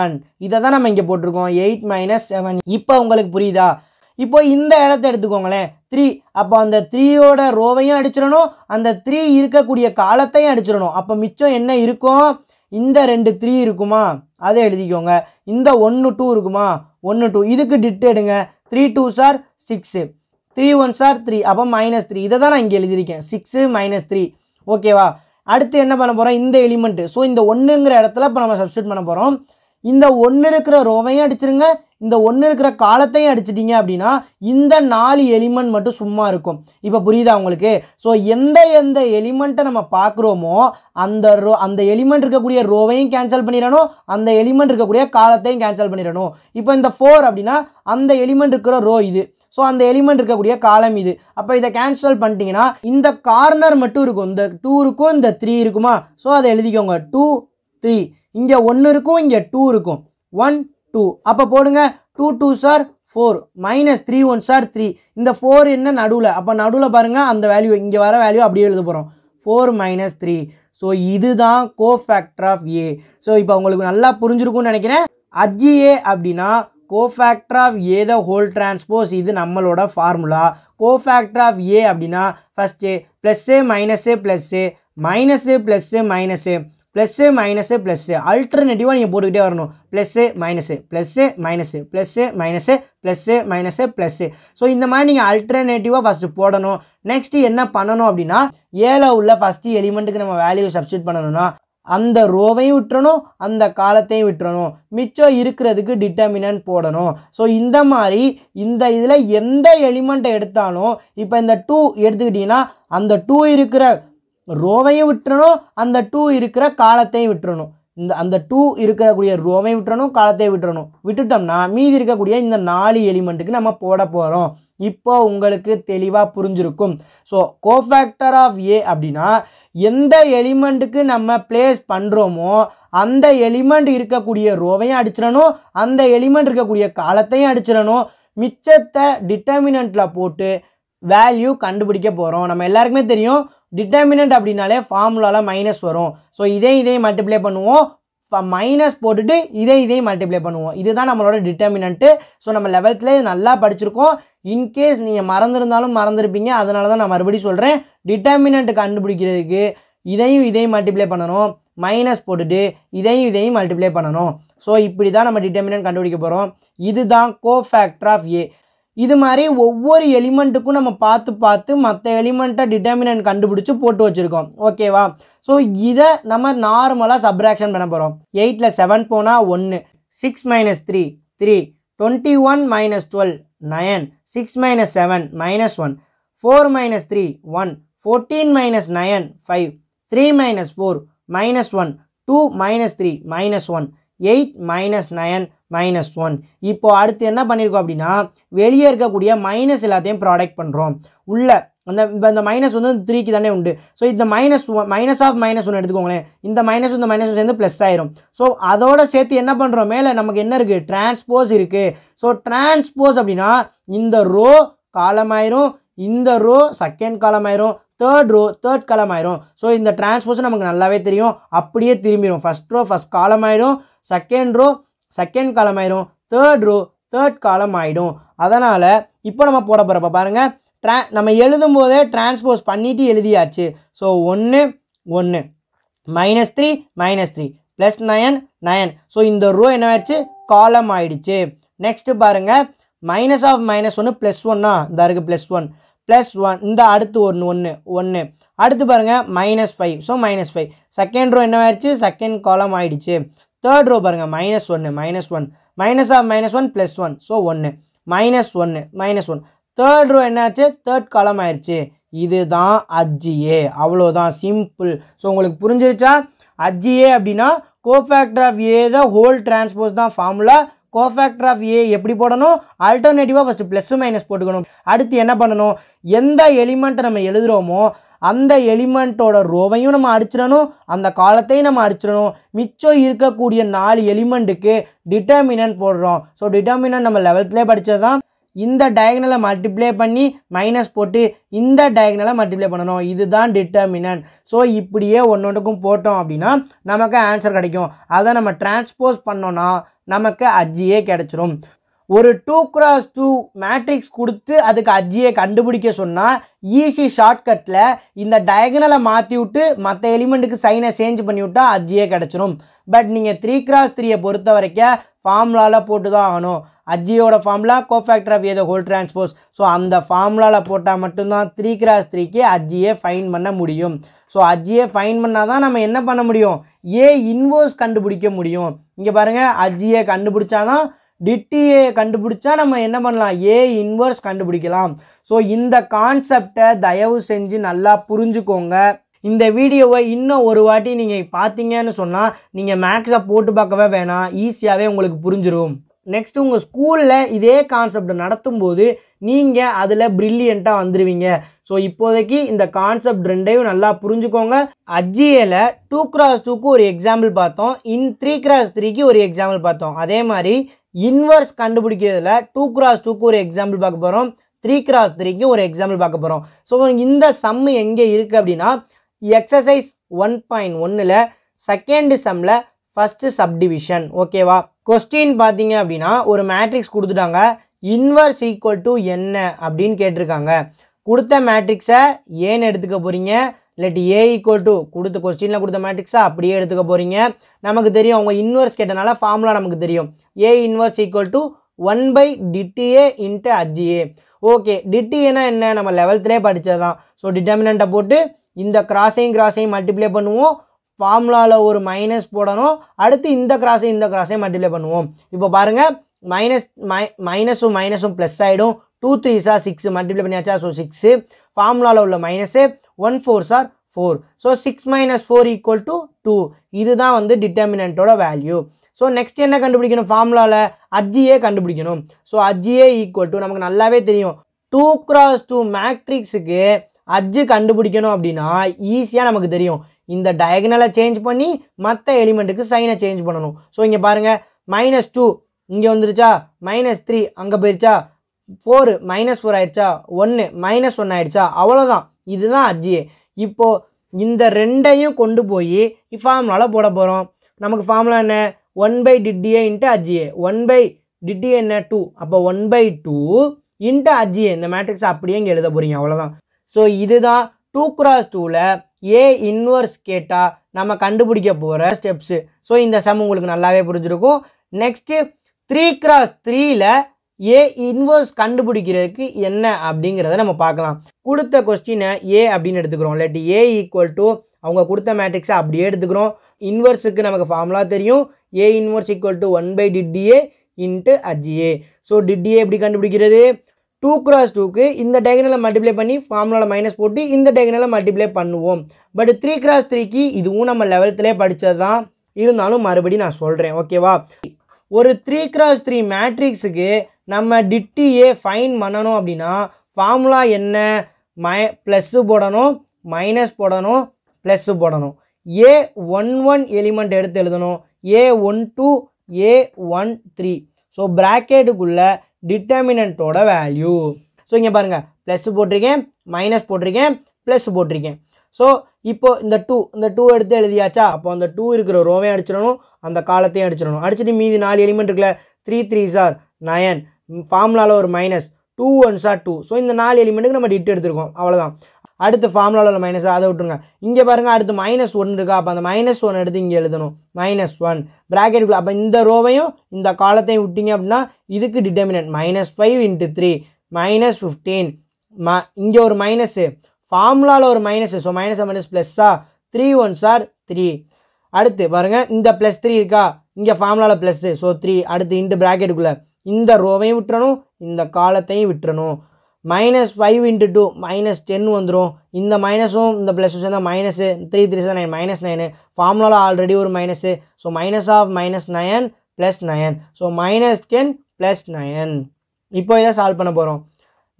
ஒன் இதை தான் நம்ம இங்கே போட்டிருக்கோம் எயிட் மைனஸ் செவன் இப்போ உங்களுக்கு புரியுதா இப்போ இந்த இடத்த எடுத்துக்கோங்களேன் த்ரீ அப்போ அந்த த்ரீயோட ரோவையும் அடிச்சிடணும் அந்த த்ரீ இருக்கக்கூடிய காலத்தையும் அடிச்சிடணும் அப்போ மிச்சம் என்ன இருக்கும் இந்த ரெண்டு த்ரீ இருக்குமா அதை எழுதிக்கோங்க இந்த ஒன்று டூ இருக்குமா ஒன்று டூ இதுக்கு டிட்டு எடுங்க த்ரீ டூ சார் சிக்ஸு த்ரீ ஒன் சார் த்ரீ அப்போ மைனஸ் த்ரீ இதை தான் நான் இங்கே எழுதியிருக்கேன் சிக்ஸு மைனஸ் த்ரீ ஓகேவா அடுத்து என்ன பண்ண போகிறோம் இந்த எலிமெண்ட்டு ஸோ இந்த ஒன்றுங்கிற இடத்துல இப்போ நம்ம சப்ஸ்டியூட் பண்ண போகிறோம் இந்த ஒன்று இருக்கிற ரோவையும் அடிச்சிருங்க இந்த ஒன்று இருக்கிற காலத்தையும் அடிச்சிட்டிங்க அப்படின்னா இந்த நாலு எலிமெண்ட் மட்டும் சும்மா இருக்கும் இப்போ புரியுதா உங்களுக்கு ஸோ எந்த எந்த எலிமெண்ட்டை நம்ம பார்க்குறோமோ அந்த ரோ அந்த எலிமெண்ட் இருக்கக்கூடிய ரோவையும் கேன்சல் பண்ணிடணும் அந்த எலிமெண்ட் இருக்கக்கூடிய காலத்தையும் கேன்சல் பண்ணிடணும் இப்போ இந்த ஃபோர் அப்படின்னா அந்த எலிமெண்ட் இருக்கிற ரோ இது ஸோ அந்த எலிமெண்ட் இருக்கக்கூடிய காலம் இது அப்போ இதை கேன்சல் பண்ணிட்டீங்கன்னா இந்த கார்னர் மட்டும் இருக்கும் இந்த டூ இருக்கும் இந்த த்ரீ இருக்குமா ஸோ அதை எழுதிக்கோங்க டூ த்ரீ இங்கே ஒன்று இருக்கும் இங்கே டூ இருக்கும் ஒன் டூ அப்போ போடுங்க டூ டூ சார் ஃபோர் மைனஸ் த்ரீ ஒன் சார் த்ரீ இந்த ஃபோர் என்ன நடுவில் அப்போ நடுவில் பாருங்கள் அந்த வேல்யூ இங்கே வர வேல்யூ அப்படியே எழுத போகிறோம் ஃபோர் மைனஸ் த்ரீ ஸோ இதுதான் cofactor of A so இப்போ உங்களுக்கு நல்லா புரிஞ்சிருக்கும்னு நினைக்கிறேன் ஏ அப்படின்னா cofactor of A the whole transpose இது நம்மளோட ஃபார்முலா கோஃபேக்டர் ஆஃப் ஏ அப்படின்னா first plus minus plus minus plus minus plus minus plus அல்டர்னேட்டிவாக நீங்கள் போட்டுக்கிட்டே வரணும் plus minus plus minus plus minus plus minus plus so இந்த மாதிரி நீங்கள் அல்டர்னேட்டிவாக ஃபஸ்ட்டு போடணும் நெக்ஸ்ட்டு என்ன பண்ணணும் அப்படின்னா ஏழை உள்ள ஃபஸ்ட்டு எலிமெண்ட்டுக்கு நம்ம வேல்யூ சப்ஸ்டியூட் பண்ணணும்னா அந்த ரோவையும் விட்டுறணும் அந்த காலத்தையும் விட்டுறணும் மிச்சம் இருக்கிறதுக்கு டிட்டர்மினன் போடணும் ஸோ இந்த மாதிரி இந்த இதில் எந்த எலிமெண்ட்டை எடுத்தாலும் இப்போ இந்த டூ எடுத்துக்கிட்டிங்கன்னா அந்த டூ இருக்கிற ரோவையும் விட்டுறணும் அந்த டூ இருக்கிற காலத்தையும் விட்டுறணும் இந்த அந்த டூ இருக்கக்கூடிய ரோவையும் விட்டுறணும் காலத்தையும் விட்டுறணும் விட்டுட்டோம்னா மீதி இருக்கக்கூடிய இந்த நாலு எலிமெண்ட்டுக்கு நம்ம போட போகிறோம் இப்போ உங்களுக்கு தெளிவாக புரிஞ்சிருக்கும் ஸோ கோஃபேக்டர் ஆஃப் ஏ அப்படின்னா எந்த எலிமெண்ட்டுக்கு நம்ம பிளேஸ் பண்ணுறோமோ அந்த எலிமெண்ட் இருக்கக்கூடிய ரோவையும் அடிச்சிடணும் அந்த எலிமெண்ட் இருக்கக்கூடிய காலத்தையும் அடிச்சிடணும் மிச்சத்தை டிட்டர்மினண்ட்டில் போட்டு வேல்யூ கண்டுபிடிக்க போகிறோம் நம்ம எல்லாருக்குமே தெரியும் டிட்டர்மினன்ட் அப்படின்னாலே ஃபார்முலாவில் மைனஸ் வரும் ஸோ இதே இதே மல்டிப்ளை பண்ணுவோம் மைனஸ் போட்டுட்டு இதே இதே மல்டிப்ளை பண்ணுவோம் இதுதான் நம்மளோட டிட்டர்மினன்ட்டு ஸோ நம்ம லெவல்த்தில் நல்லா படிச்சிருக்கோம் இன்கேஸ் நீங்கள் மறந்துருந்தாலும் மறந்துருப்பீங்க அதனால தான் நான் மறுபடியும் சொல்கிறேன் டிட்டர்மினன்ட்டு கண்டுபிடிக்கிறதுக்கு இதையும் இதையும் மல்டிப்ளை பண்ணணும் மைனஸ் போட்டுட்டு இதையும் இதையும் மல்டிப்ளை பண்ணணும் ஸோ இப்படி தான் நம்ம டிட்டர்மினன்ட் கண்டுபிடிக்க போகிறோம் இதுதான் கோ ஆஃப் ஏ இது மாதிரி ஒவ்வொரு எலிமெண்ட்டுக்கும் நம்ம பார்த்து பார்த்து மற்ற எலிமெண்ட்டை டிட்டர்மினன்ட் கண்டுபிடிச்சி போட்டு வச்சுருக்கோம் ஓகேவா ஸோ இதை நம்ம நார்மலாக சப்ராக்ஷன் பண்ண போகிறோம் எயிட்டில் செவன் போனால் ஒன்று six minus three three twenty one minus twelve nine six minus seven minus one four minus three one fourteen minus nine five three minus four minus one two minus three minus one eight minus nine minus one இப்போது அடுத்து என்ன பண்ணியிருக்கோம் அப்படின்னா வெளியே இருக்கக்கூடிய minus எல்லாத்தையும் product பண்ணுறோம் உள்ள அந்த இப்போ இந்த மைனஸ் வந்து த்ரீக்கு தானே உண்டு ஸோ இந்த minus one minus of minus ஒன்று எடுத்துக்கோங்களேன் இந்த மைனஸ் இந்த மைனஸ் சேர்ந்து ப்ளஸ் ஆயிரும் ஸோ அதோட சேர்த்து என்ன பண்ணுறோம் மேலே நமக்கு என்ன இருக்குது டிரான்ஸ்போஸ் இருக்குது ஸோ டிரான்ஸ்போஸ் அப்படின்னா இந்த ரோ காலம் ஆயிரும் இந்த ரோ செகண்ட் காலம் ஆயிரும் தேர்ட் ரோ தேர்ட் காலம் ஆயிரும் ஸோ இந்த டிரான்ஸ்போஸ் நமக்கு நல்லாவே தெரியும் அப்படியே திரும்பிடும் ஃபஸ்ட் ரோ ஃபஸ்ட் காலம் ஆயிடும் செகண்ட் ரோ செகண்ட் காலம் ஆயிடும் தேர்ட் ரோ தேர்ட் காலம் ஆகிடும் அதனால் இப்போ நம்ம போட போகிறப்ப பாருங்கள் ட்ரா நம்ம எழுதும் போதே டிரான்ஸ்போஸ் பண்ணிவிட்டு எழுதியாச்சு ஸோ ஒன்று ஒன்று minus three minus three plus nine nine so இந்த ரோ என்ன ஆயிடுச்சு காலம் ஆயிடுச்சு நெக்ஸ்ட்டு பாருங்கள் மைனஸ் ஆஃப் மைனஸ் ஒன்று ப்ளஸ் ஒன்னா இந்த இருக்குது ப்ளஸ் ஒன் ப்ளஸ் ஒன் இந்த அடுத்து ஒன்று ஒன்று ஒன்று அடுத்து பாருங்கள் minus five so minus five second row என்ன ஆயிடுச்சு செகண்ட் காலம் ஆயிடுச்சு தேர்ட் ரோ பாருங்கள் மைனஸ் ஒன்று minus one minus of minus one plus one so ஒன்று மைனஸ் ஒன்று மைனஸ் ஒன் தேர்ட் ரோ என்னாச்சு தேர்ட் காலம் ஆயிடுச்சு இது தான் அஜ்ஜிஏ அவ்வளோதான் சிம்பிள் ஸோ உங்களுக்கு புரிஞ்சிருச்சா அஜ்ஜிஏ அப்படின்னா கோஃபேக்டர் ஆஃப் ஏ தான் ஹோல் டிரான்ஸ்போஸ் தான் ஃபார்முலா கோஃபேக்டர் ஆஃப் ஏ எப்படி போடணும் ஆல்டர்னேட்டிவாக ஃபஸ்ட்டு ப்ளஸ் மைனஸ் போட்டுக்கணும் அடுத்து என்ன பண்ணணும் எந்த எலிமெண்ட்டை நம்ம எழுதுகிறோமோ அந்த எலிமெண்ட்டோட ரோவையும் நம்ம அடிச்சிடணும் அந்த காலத்தையும் நம்ம அடிச்சிடணும் மிச்சம் இருக்கக்கூடிய நாலு எலிமெண்ட்டுக்கு டிட்டர்மினன்ட் போடுறோம் ஸோ டிட்டர்மினன் நம்ம லெவல்த்துலேயே படித்தது தான் இந்த டயக்னலை மல்டிப்ளை பண்ணி மைனஸ் போட்டு இந்த டயக்னலை மல்டிப்ளை பண்ணணும் இதுதான் டிட்டர்மினன்ட் ஸோ இப்படியே ஒன்று ஒன்றுக்கும் போட்டோம் அப்படின்னா நமக்கு ஆன்சர் கிடைக்கும் அதை நம்ம டிரான்ஸ்போஸ் பண்ணோன்னா நமக்கு அஜியே கிடச்சிரும் ஒரு டூ கிராஸ் டூ மேட்ரிக்ஸ் கொடுத்து அதுக்கு அஜியை கண்டுபிடிக்க சொன்னால் ஈஸி ஷார்ட்கட்டில் இந்த டயகனலை மாற்றி விட்டு மற்ற எலிமெண்ட்டுக்கு சைனை சேஞ்ச் விட்டால் அஜியே கிடச்சிரும் பட் நீங்கள் த்ரீ கிராஸ் த்ரீயை பொறுத்த வரைக்கும் ஃபார்முலாவில் போட்டு தான் ஆகணும் அஜியோட ஃபார்முலா கோஃபேக்டர் ஆஃப் ஏதோ ஹோல் டிரான்ஸ்போஸ் ஸோ அந்த ஃபார்முலாவில் போட்டால் மட்டும்தான் த்ரீ கிராஸ் த்ரீக்கு அஜியை ஃபைன் பண்ண முடியும் ஸோ அஜியை ஃபைன் பண்ணால் தான் நம்ம என்ன பண்ண முடியும் ஏ இன்வோர்ஸ் கண்டுபிடிக்க முடியும் இங்கே பாருங்கள் அஜியை கண்டுபிடிச்சாதான் டிடிஏ கண்டுபிடிச்சா நம்ம என்ன பண்ணலாம் ஏ இன்வர்ஸ் கண்டுபிடிக்கலாம் ஸோ இந்த கான்செப்டை தயவு செஞ்சு நல்லா புரிஞ்சுக்கோங்க இந்த வீடியோவை இன்னும் ஒரு வாட்டி நீங்கள் பார்த்தீங்கன்னு சொன்னால் நீங்கள் மேக்ஸை போட்டு பார்க்கவே வேணாம் ஈஸியாகவே உங்களுக்கு புரிஞ்சிடும் நெக்ஸ்ட் உங்கள் ஸ்கூலில் இதே கான்செப்ட் நடத்தும் போது நீங்கள் அதில் ப்ரில்லியண்ட்டாக வந்துடுவீங்க ஸோ இப்போதைக்கு இந்த கான்செப்ட் ரெண்டையும் நல்லா புரிஞ்சுக்கோங்க அஜியில் டூ கிராஸ் டூக்கு ஒரு எக்ஸாம்பிள் பார்த்தோம் இன் த்ரீ கிராஸ் த்ரீக்கு ஒரு எக்ஸாம்பிள் பார்த்தோம் அதே மாதிரி இன்வர்ஸ் கண்டுபிடிக்கிறதுல டூ கிராஸ் டூக்கு ஒரு எக்ஸாம்பிள் பார்க்க போகிறோம் த்ரீ கிராஸ் த்ரீக்கு ஒரு எக்ஸாம்பிள் பார்க்க போகிறோம் ஸோ இந்த சம்மு எங்கே இருக்குது அப்படின்னா எக்ஸசைஸ் ஒன் பாயிண்ட் ஒன்றில் செகண்டு சம்மில் ஃபஸ்ட்டு சப்டிவிஷன் ஓகேவா கொஸ்டின் பார்த்தீங்க அப்படின்னா ஒரு மேட்ரிக்ஸ் கொடுத்துட்டாங்க இன்வர்ஸ் ஈக்குவல் டு என்ன அப்படின்னு கேட்டிருக்காங்க கொடுத்த மேட்ரிக்ஸை ஏன்னு எடுத்துக்க போகிறீங்க இல்லாட்டி ஏ ஈக்குவல் டு கொடுத்த கொஸ்டினில் கொடுத்த மேட்ரிக்ஸாக அப்படியே எடுத்துக்க போகிறீங்க நமக்கு தெரியும் அவங்க இன்வர்ஸ் கேட்டனால ஃபார்முலா நமக்கு தெரியும் A inverse equal to one by det A into adj A okay டிடிஏனா என்ன நம்ம லெவல்த்துலேயே படித்தது தான் ஸோ டிட்டர்மினண்ட்டை போட்டு இந்த கிராஸையும் கிராஸையும் மல்டிப்ளை பண்ணுவோம் ஃபார்முலாவில் ஒரு மைனஸ் போடணும் அடுத்து இந்த கிராஸையும் இந்த கிராஸையும் மல்டிப்ளை பண்ணுவோம் இப்போ பாருங்கள் மைனஸ் மை மைனஸும் மைனஸும் ப்ளஸ் ஆகிடும் டூ த்ரீஸாக சிக்ஸ் மல்டிப்ளை பண்ணியாச்சா ஸோ சிக்ஸு ஃபார்முலாவில் உள்ள மைனஸே one fours are four so six minus four equal to two இதுதான் வந்து டிட்டர்மினண்ட்டோட வேல்யூ ஸோ நெக்ஸ்ட் என்ன கண்டுபிடிக்கணும் ஃபார்முலாவில் அஜ்ஜியே கண்டுபிடிக்கணும் ஸோ அஜ்ஜியே ஈக்குவல் டு நமக்கு நல்லாவே தெரியும் டூ கிராஸ் டூ மேட்ரிக்ஸுக்கு அஜ்ஜு கண்டுபிடிக்கணும் அப்படின்னா ஈஸியாக நமக்கு தெரியும் இந்த டயக்னலை சேஞ்ச் பண்ணி மற்ற எலிமெண்ட்டுக்கு சைனை சேஞ்ச் பண்ணணும் ஸோ இங்கே பாருங்கள் மைனஸ் டூ இங்கே வந்துருச்சா மைனஸ் த்ரீ அங்கே போயிருச்சா ஃபோர் மைனஸ் ஃபோர் ஆயிடுச்சா ஒன்று மைனஸ் ஒன் ஆயிடுச்சா அவ்வளோதான் இதுதான் அஜ்ஜியே இப்போது இந்த ரெண்டையும் கொண்டு போய் ஃபார்முலாவில் போட போகிறோம் நமக்கு ஃபார்முலா என்ன ஒன் பை டிடிஏ இன்ட்டு அஜியே ஒன் பை டிடிஏ என்ன டூ அப்போ one by two into adj A இந்த மேட்ரிக்ஸ் அப்படியே இங்கே எழுத போகிறீங்க அவ்வளோதான் ஸோ இதுதான் டூ கிராஸ் டூவில் ஏ இன்வர்ஸ் கேட்டால் நம்ம கண்டுபிடிக்க போகிற ஸ்டெப்ஸு ஸோ இந்த சம் உங்களுக்கு நல்லாவே புரிஞ்சிருக்கும் நெக்ஸ்ட்டு த்ரீ கிராஸ் த்ரீயில் ஏ இன்வர்ஸ் கண்டுபிடிக்கிறதுக்கு என்ன அப்படிங்கிறத நம்ம பார்க்கலாம் கொடுத்த கொஸ்டினை ஏ அப்படின்னு எடுத்துக்கிறோம் இல்லாட்டி ஏ ஈக்குவல் டு அவங்க கொடுத்த மேட்ரிக்ஸை அப்படியே எடுத்துக்கிறோம் இன்வர்ஸுக்கு நமக்கு ஃபார்முலா தெரியும் A inverse equal to one by det A into adj A so det A எப்படி கண்டுபிடிக்கிறது டூ கிராஸ் டூக்கு இந்த டயகனலை மல்டிப்ளை பண்ணி ஃபார்முலாவில் மைனஸ் போட்டு இந்த டயகனலை மல்டிப்ளை பண்ணுவோம் பட் த்ரீ கிராஸ் த்ரீக்கு இதுவும் நம்ம லெவல்த்துலேயே படித்தது தான் இருந்தாலும் மறுபடியும் நான் சொல்கிறேன் ஓகேவா ஒரு த்ரீ கிராஸ் த்ரீ மேட்ரிக்ஸுக்கு நம்ம டிட்டியே ஃபைன் பண்ணணும் அப்படின்னா ஃபார்முலா என்ன மை ப்ளஸ்ஸு போடணும் மைனஸ் போடணும் ப்ளஸ்ஸு போடணும் ஏ ஒன் ஒன் எலிமெண்ட் எடுத்து எழுதணும் A one two A one three so ப்ராக்கெட்டுக்குள்ள டிட்டர்மினண்ட்டோட வேல்யூ ஸோ இங்கே பாருங்கள் ப்ளஸ் போட்டிருக்கேன் மைனஸ் போட்டிருக்கேன் ப்ளஸ் போட்டிருக்கேன் ஸோ இப்போது இந்த டூ இந்த டூ எடுத்து எழுதியாச்சா அப்போ அந்த டூ இருக்கிற ரோவையும் அடிச்சிடணும் அந்த காலத்தையும் அடிச்சிடணும் அடிச்சுட்டு மீதி நாலு எலிமெண்ட் இருக்குல்ல த்ரீ த்ரீ சார் நயன் ஃபார்முலாவில் ஒரு minus two are two so இந்த நாலு எலிமெண்ட்டுக்கு நம்ம டிட்டு எடுத்துருக்கோம் அவ்வளோதான் அடுத்து ஃபார்முலாவில் உள்ள மைனஸ் அதை விட்டுருங்க இங்கே பாருங்கள் அடுத்து மைனஸ் ஒன் இருக்கா அப்போ அந்த மைனஸ் ஒன் எடுத்து இங்கே எழுதணும் மைனஸ் ஒன் ப்ராக்கெட்டுக்குள்ள அப்போ இந்த ரோவையும் இந்த காலத்தையும் விட்டிங்க அப்படின்னா இதுக்கு determinant minus five into three minus fifteen ம இங்கே ஒரு மைனஸ் ஃபார்முலாவில் ஒரு மைனஸ் ஸோ மைனஸ் மைனஸ் ப்ளஸ்ஸா த்ரீ ஒன் சார் த்ரீ அடுத்து பாருங்கள் இந்த ப்ளஸ் த்ரீ இருக்கா இங்கே ஃபார்முலாவில் ப்ளஸ்ஸு ஸோ த்ரீ அடுத்து இன்ட்டு ப்ராக்கெட்டுக்குள்ளே இந்த ரோவையும் விட்டுறணும் இந்த காலத்தையும் விட்டுறணும் minus five into two minus ten வந்துடும் இந்த மைனஸும் இந்த ப்ளஸ் சேர்ந்தால் மைனஸு த்ரீ த்ரீ சார் நைன் மைனஸ் நைனு ஃபார்முலாவில் ஆல்ரெடி ஒரு minus so minus of minus nine plus nine so minus ten plus nine இப்போ இதை சால்வ் பண்ண போகிறோம்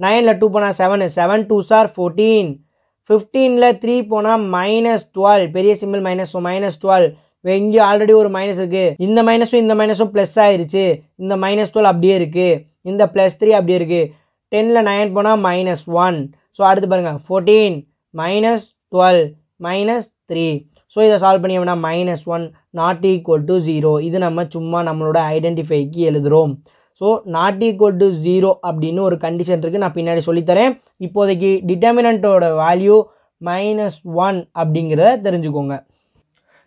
நைனில் டூ போனால் செவனு செவன் டூ சார் ஃபோர்டீன் ஃபிஃப்டீனில் த்ரீ போனால் மைனஸ் டுவெல் பெரிய simple minus so minus twelve இங்கே ஆல்ரெடி ஒரு மைனஸ் இருக்குது இந்த மைனஸும் இந்த மைனஸும் ப்ளஸ் ஆயிருச்சு இந்த மைனஸ் டுவெல் அப்படியே இருக்குது இந்த ப்ளஸ் த்ரீ அப்படியே இருக்குது டெனில் நைன் போனால் மைனஸ் ஒன் ஸோ அடுத்து பாருங்கள் fourteen minus twelve minus three so இதை சால்வ் பண்ணி minus one not equal to zero இது நம்ம சும்மா நம்மளோட ஐடென்டிஃபைக்கு எழுதுகிறோம் so not equal to zero அப்படின்னு ஒரு கண்டிஷன் இருக்குது நான் பின்னாடி சொல்லித்தரேன் இப்போதைக்கு டிட்டர்மினண்ட்டோட வேல்யூ மைனஸ் ஒன் அப்படிங்கிறத தெரிஞ்சுக்கோங்க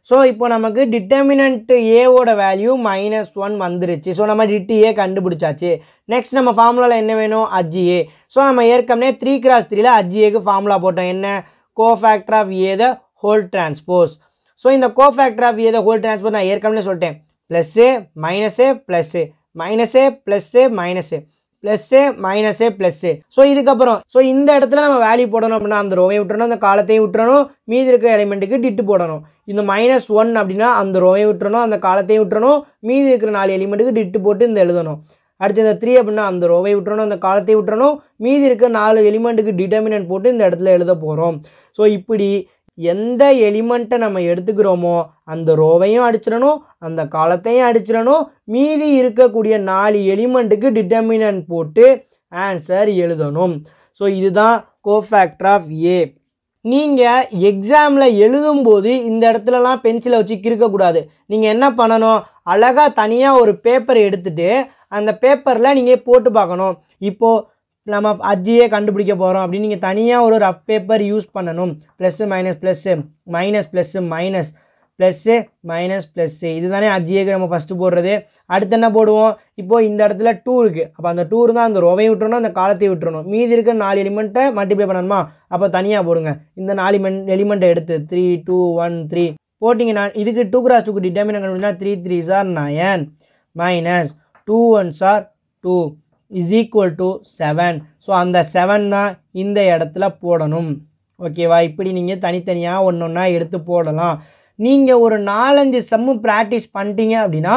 ஸோ இப்போ நமக்கு டிட்டர்மினன்ட் ஏவோட வேல்யூ மைனஸ் ஒன் வந்துருச்சு ஸோ நம்ம டிட்டு ஏ கண்டுபிடிச்சாச்சு நெக்ஸ்ட் நம்ம ஃபார்முலாவில் என்ன வேணும் அஜி ஏ ஸோ நம்ம ஏற்கனவே த்ரீ கிராஸ் த்ரீல அஜி ஏக்கு ஃபார்முலா போட்டோம் என்ன co of A the whole transpose so இந்த co of A the whole transpose நான் ஏற்கனவே சொல்லிட்டேன் plus minus plus minus plus minus plus minus plus so இதுக்கப்புறம் ஸோ இந்த இடத்துல நம்ம வேல்யூ போடணும் அப்படின்னா அந்த ரோவை விட்டுறணும் அந்த காலத்தையும் விட்டுறணும் மீதி இருக்கிற எலிமெண்ட்டுக்கு டிட்டு போடணும் இந்த மைனஸ் ஒன் அப்படின்னா அந்த ரோவையும் விட்டுறணும் அந்த காலத்தையும் விட்டுறணும் மீதி இருக்கிற நாலு எலிமெண்ட்டுக்கு டிட்டு போட்டு இந்த எழுதணும் அடுத்து இந்த த்ரீ அப்படின்னா அந்த ரோவை விட்டுறணும் அந்த காலத்தை விட்டுறணும் மீதி இருக்க நாலு எலிமெண்ட்டுக்கு டிட்டர்மினன்ட் போட்டு இந்த இடத்துல எழுத போகிறோம் ஸோ இப்படி எந்த எலிமெண்ட்டை நம்ம எடுத்துக்கிறோமோ அந்த ரோவையும் அடிச்சிடணும் அந்த காலத்தையும் அடிச்சிடணும் மீதி இருக்கக்கூடிய நாலு எலிமெண்ட்டுக்கு டிட்டர்மினன்ட் போட்டு ஆன்சர் எழுதணும் ஸோ இதுதான் கோஃபேக்டர் ஆஃப் ஏ நீங்கள் எக்ஸாமில் எழுதும்போது இந்த இடத்துலலாம் பென்சிலை வச்சு கிறுக்கக்கூடாது நீங்கள் என்ன பண்ணணும் அழகாக தனியாக ஒரு பேப்பர் எடுத்துகிட்டு அந்த பேப்பரில் நீங்கள் போட்டு பார்க்கணும் இப்போது நம்ம அஜியே கண்டுபிடிக்க போகிறோம் அப்படின்னு நீங்கள் தனியாக ஒரு ரஃப் பேப்பர் யூஸ் பண்ணணும் plus minus plus minus plus minus plus minus plus இது தானே அஜிஏக்கு நம்ம ஃபஸ்ட்டு போடுறது அடுத்து என்ன போடுவோம் இப்போது இந்த இடத்துல டூ இருக்குது அப்போ அந்த டூ இருந்தால் அந்த ரோவையும் விட்டுறணும் அந்த காலத்தையும் விட்டுறணும் மீதி இருக்க நாலு எலிமெண்ட்டை மல்டிப்ளை பண்ணணுமா அப்போ தனியாக போடுங்க இந்த நாலு எலிமெண்ட்டை எடுத்து த்ரீ டூ ஒன் த்ரீ போட்டிங்கன்னா இதுக்கு டூ கிராஸ் டூக்கு டிட்டர்மின் கண்டுபிடினா த்ரீ த்ரீ சார் நயன் மைனஸ் டூ ஒன் சார் two is equal to seven so அந்த செவன் தான் இந்த இடத்துல போடணும் ஓகேவா இப்படி நீங்கள் தனித்தனியாக ஒன்று ஒன்றா எடுத்து போடலாம் நீங்கள் ஒரு நாலஞ்சு செம்மு ப்ராக்டிஸ் பண்ணிட்டீங்க அப்படின்னா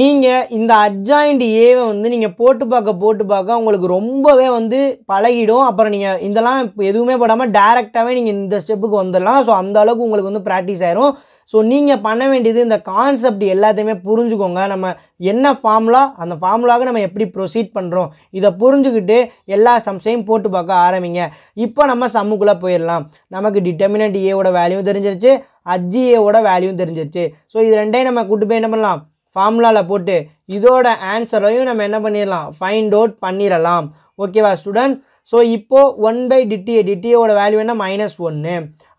நீங்கள் இந்த அட்ஜாயிண்ட் ஏவை வந்து நீங்கள் போட்டு பார்க்க போட்டு பார்க்க உங்களுக்கு ரொம்பவே வந்து பழகிடும் அப்புறம் நீங்கள் இதெல்லாம் எதுவுமே போடாமல் டேரெக்டாகவே நீங்கள் இந்த ஸ்டெப்புக்கு வந்துடலாம் ஸோ அந்த அளவுக்கு உங்களுக்கு வந்து ப்ராக்டிஸ் ஆயிரும் ஸோ நீங்கள் பண்ண வேண்டியது இந்த கான்செப்ட் எல்லாத்தையுமே புரிஞ்சுக்கோங்க நம்ம என்ன ஃபார்முலா அந்த ஃபார்முலாவுக்கு நம்ம எப்படி ப்ரொசீட் பண்ணுறோம் இதை புரிஞ்சுக்கிட்டு எல்லா சம்சையும் போட்டு பார்க்க ஆரம்பிங்க இப்போ நம்ம சம்முக்குள்ளே போயிடலாம் நமக்கு டிட்டர்மினட் ஏவோட வேல்யூ தெரிஞ்சிருச்சு ஏவோட வேல்யூவும் தெரிஞ்சிருச்சு ஸோ இது ரெண்டையும் நம்ம கூட்டு போய் என்ன பண்ணலாம் ஃபார்முலாவில் போட்டு இதோட ஆன்சரையும் நம்ம என்ன பண்ணிடலாம் ஃபைண்ட் அவுட் பண்ணிடலாம் ஓகேவா ஸ்டூடெண்ட் ஸோ இப்போது ஒன் பை டிடிஏ டிடிஏவோட வேல்யூ என்ன மைனஸ் ஒன்று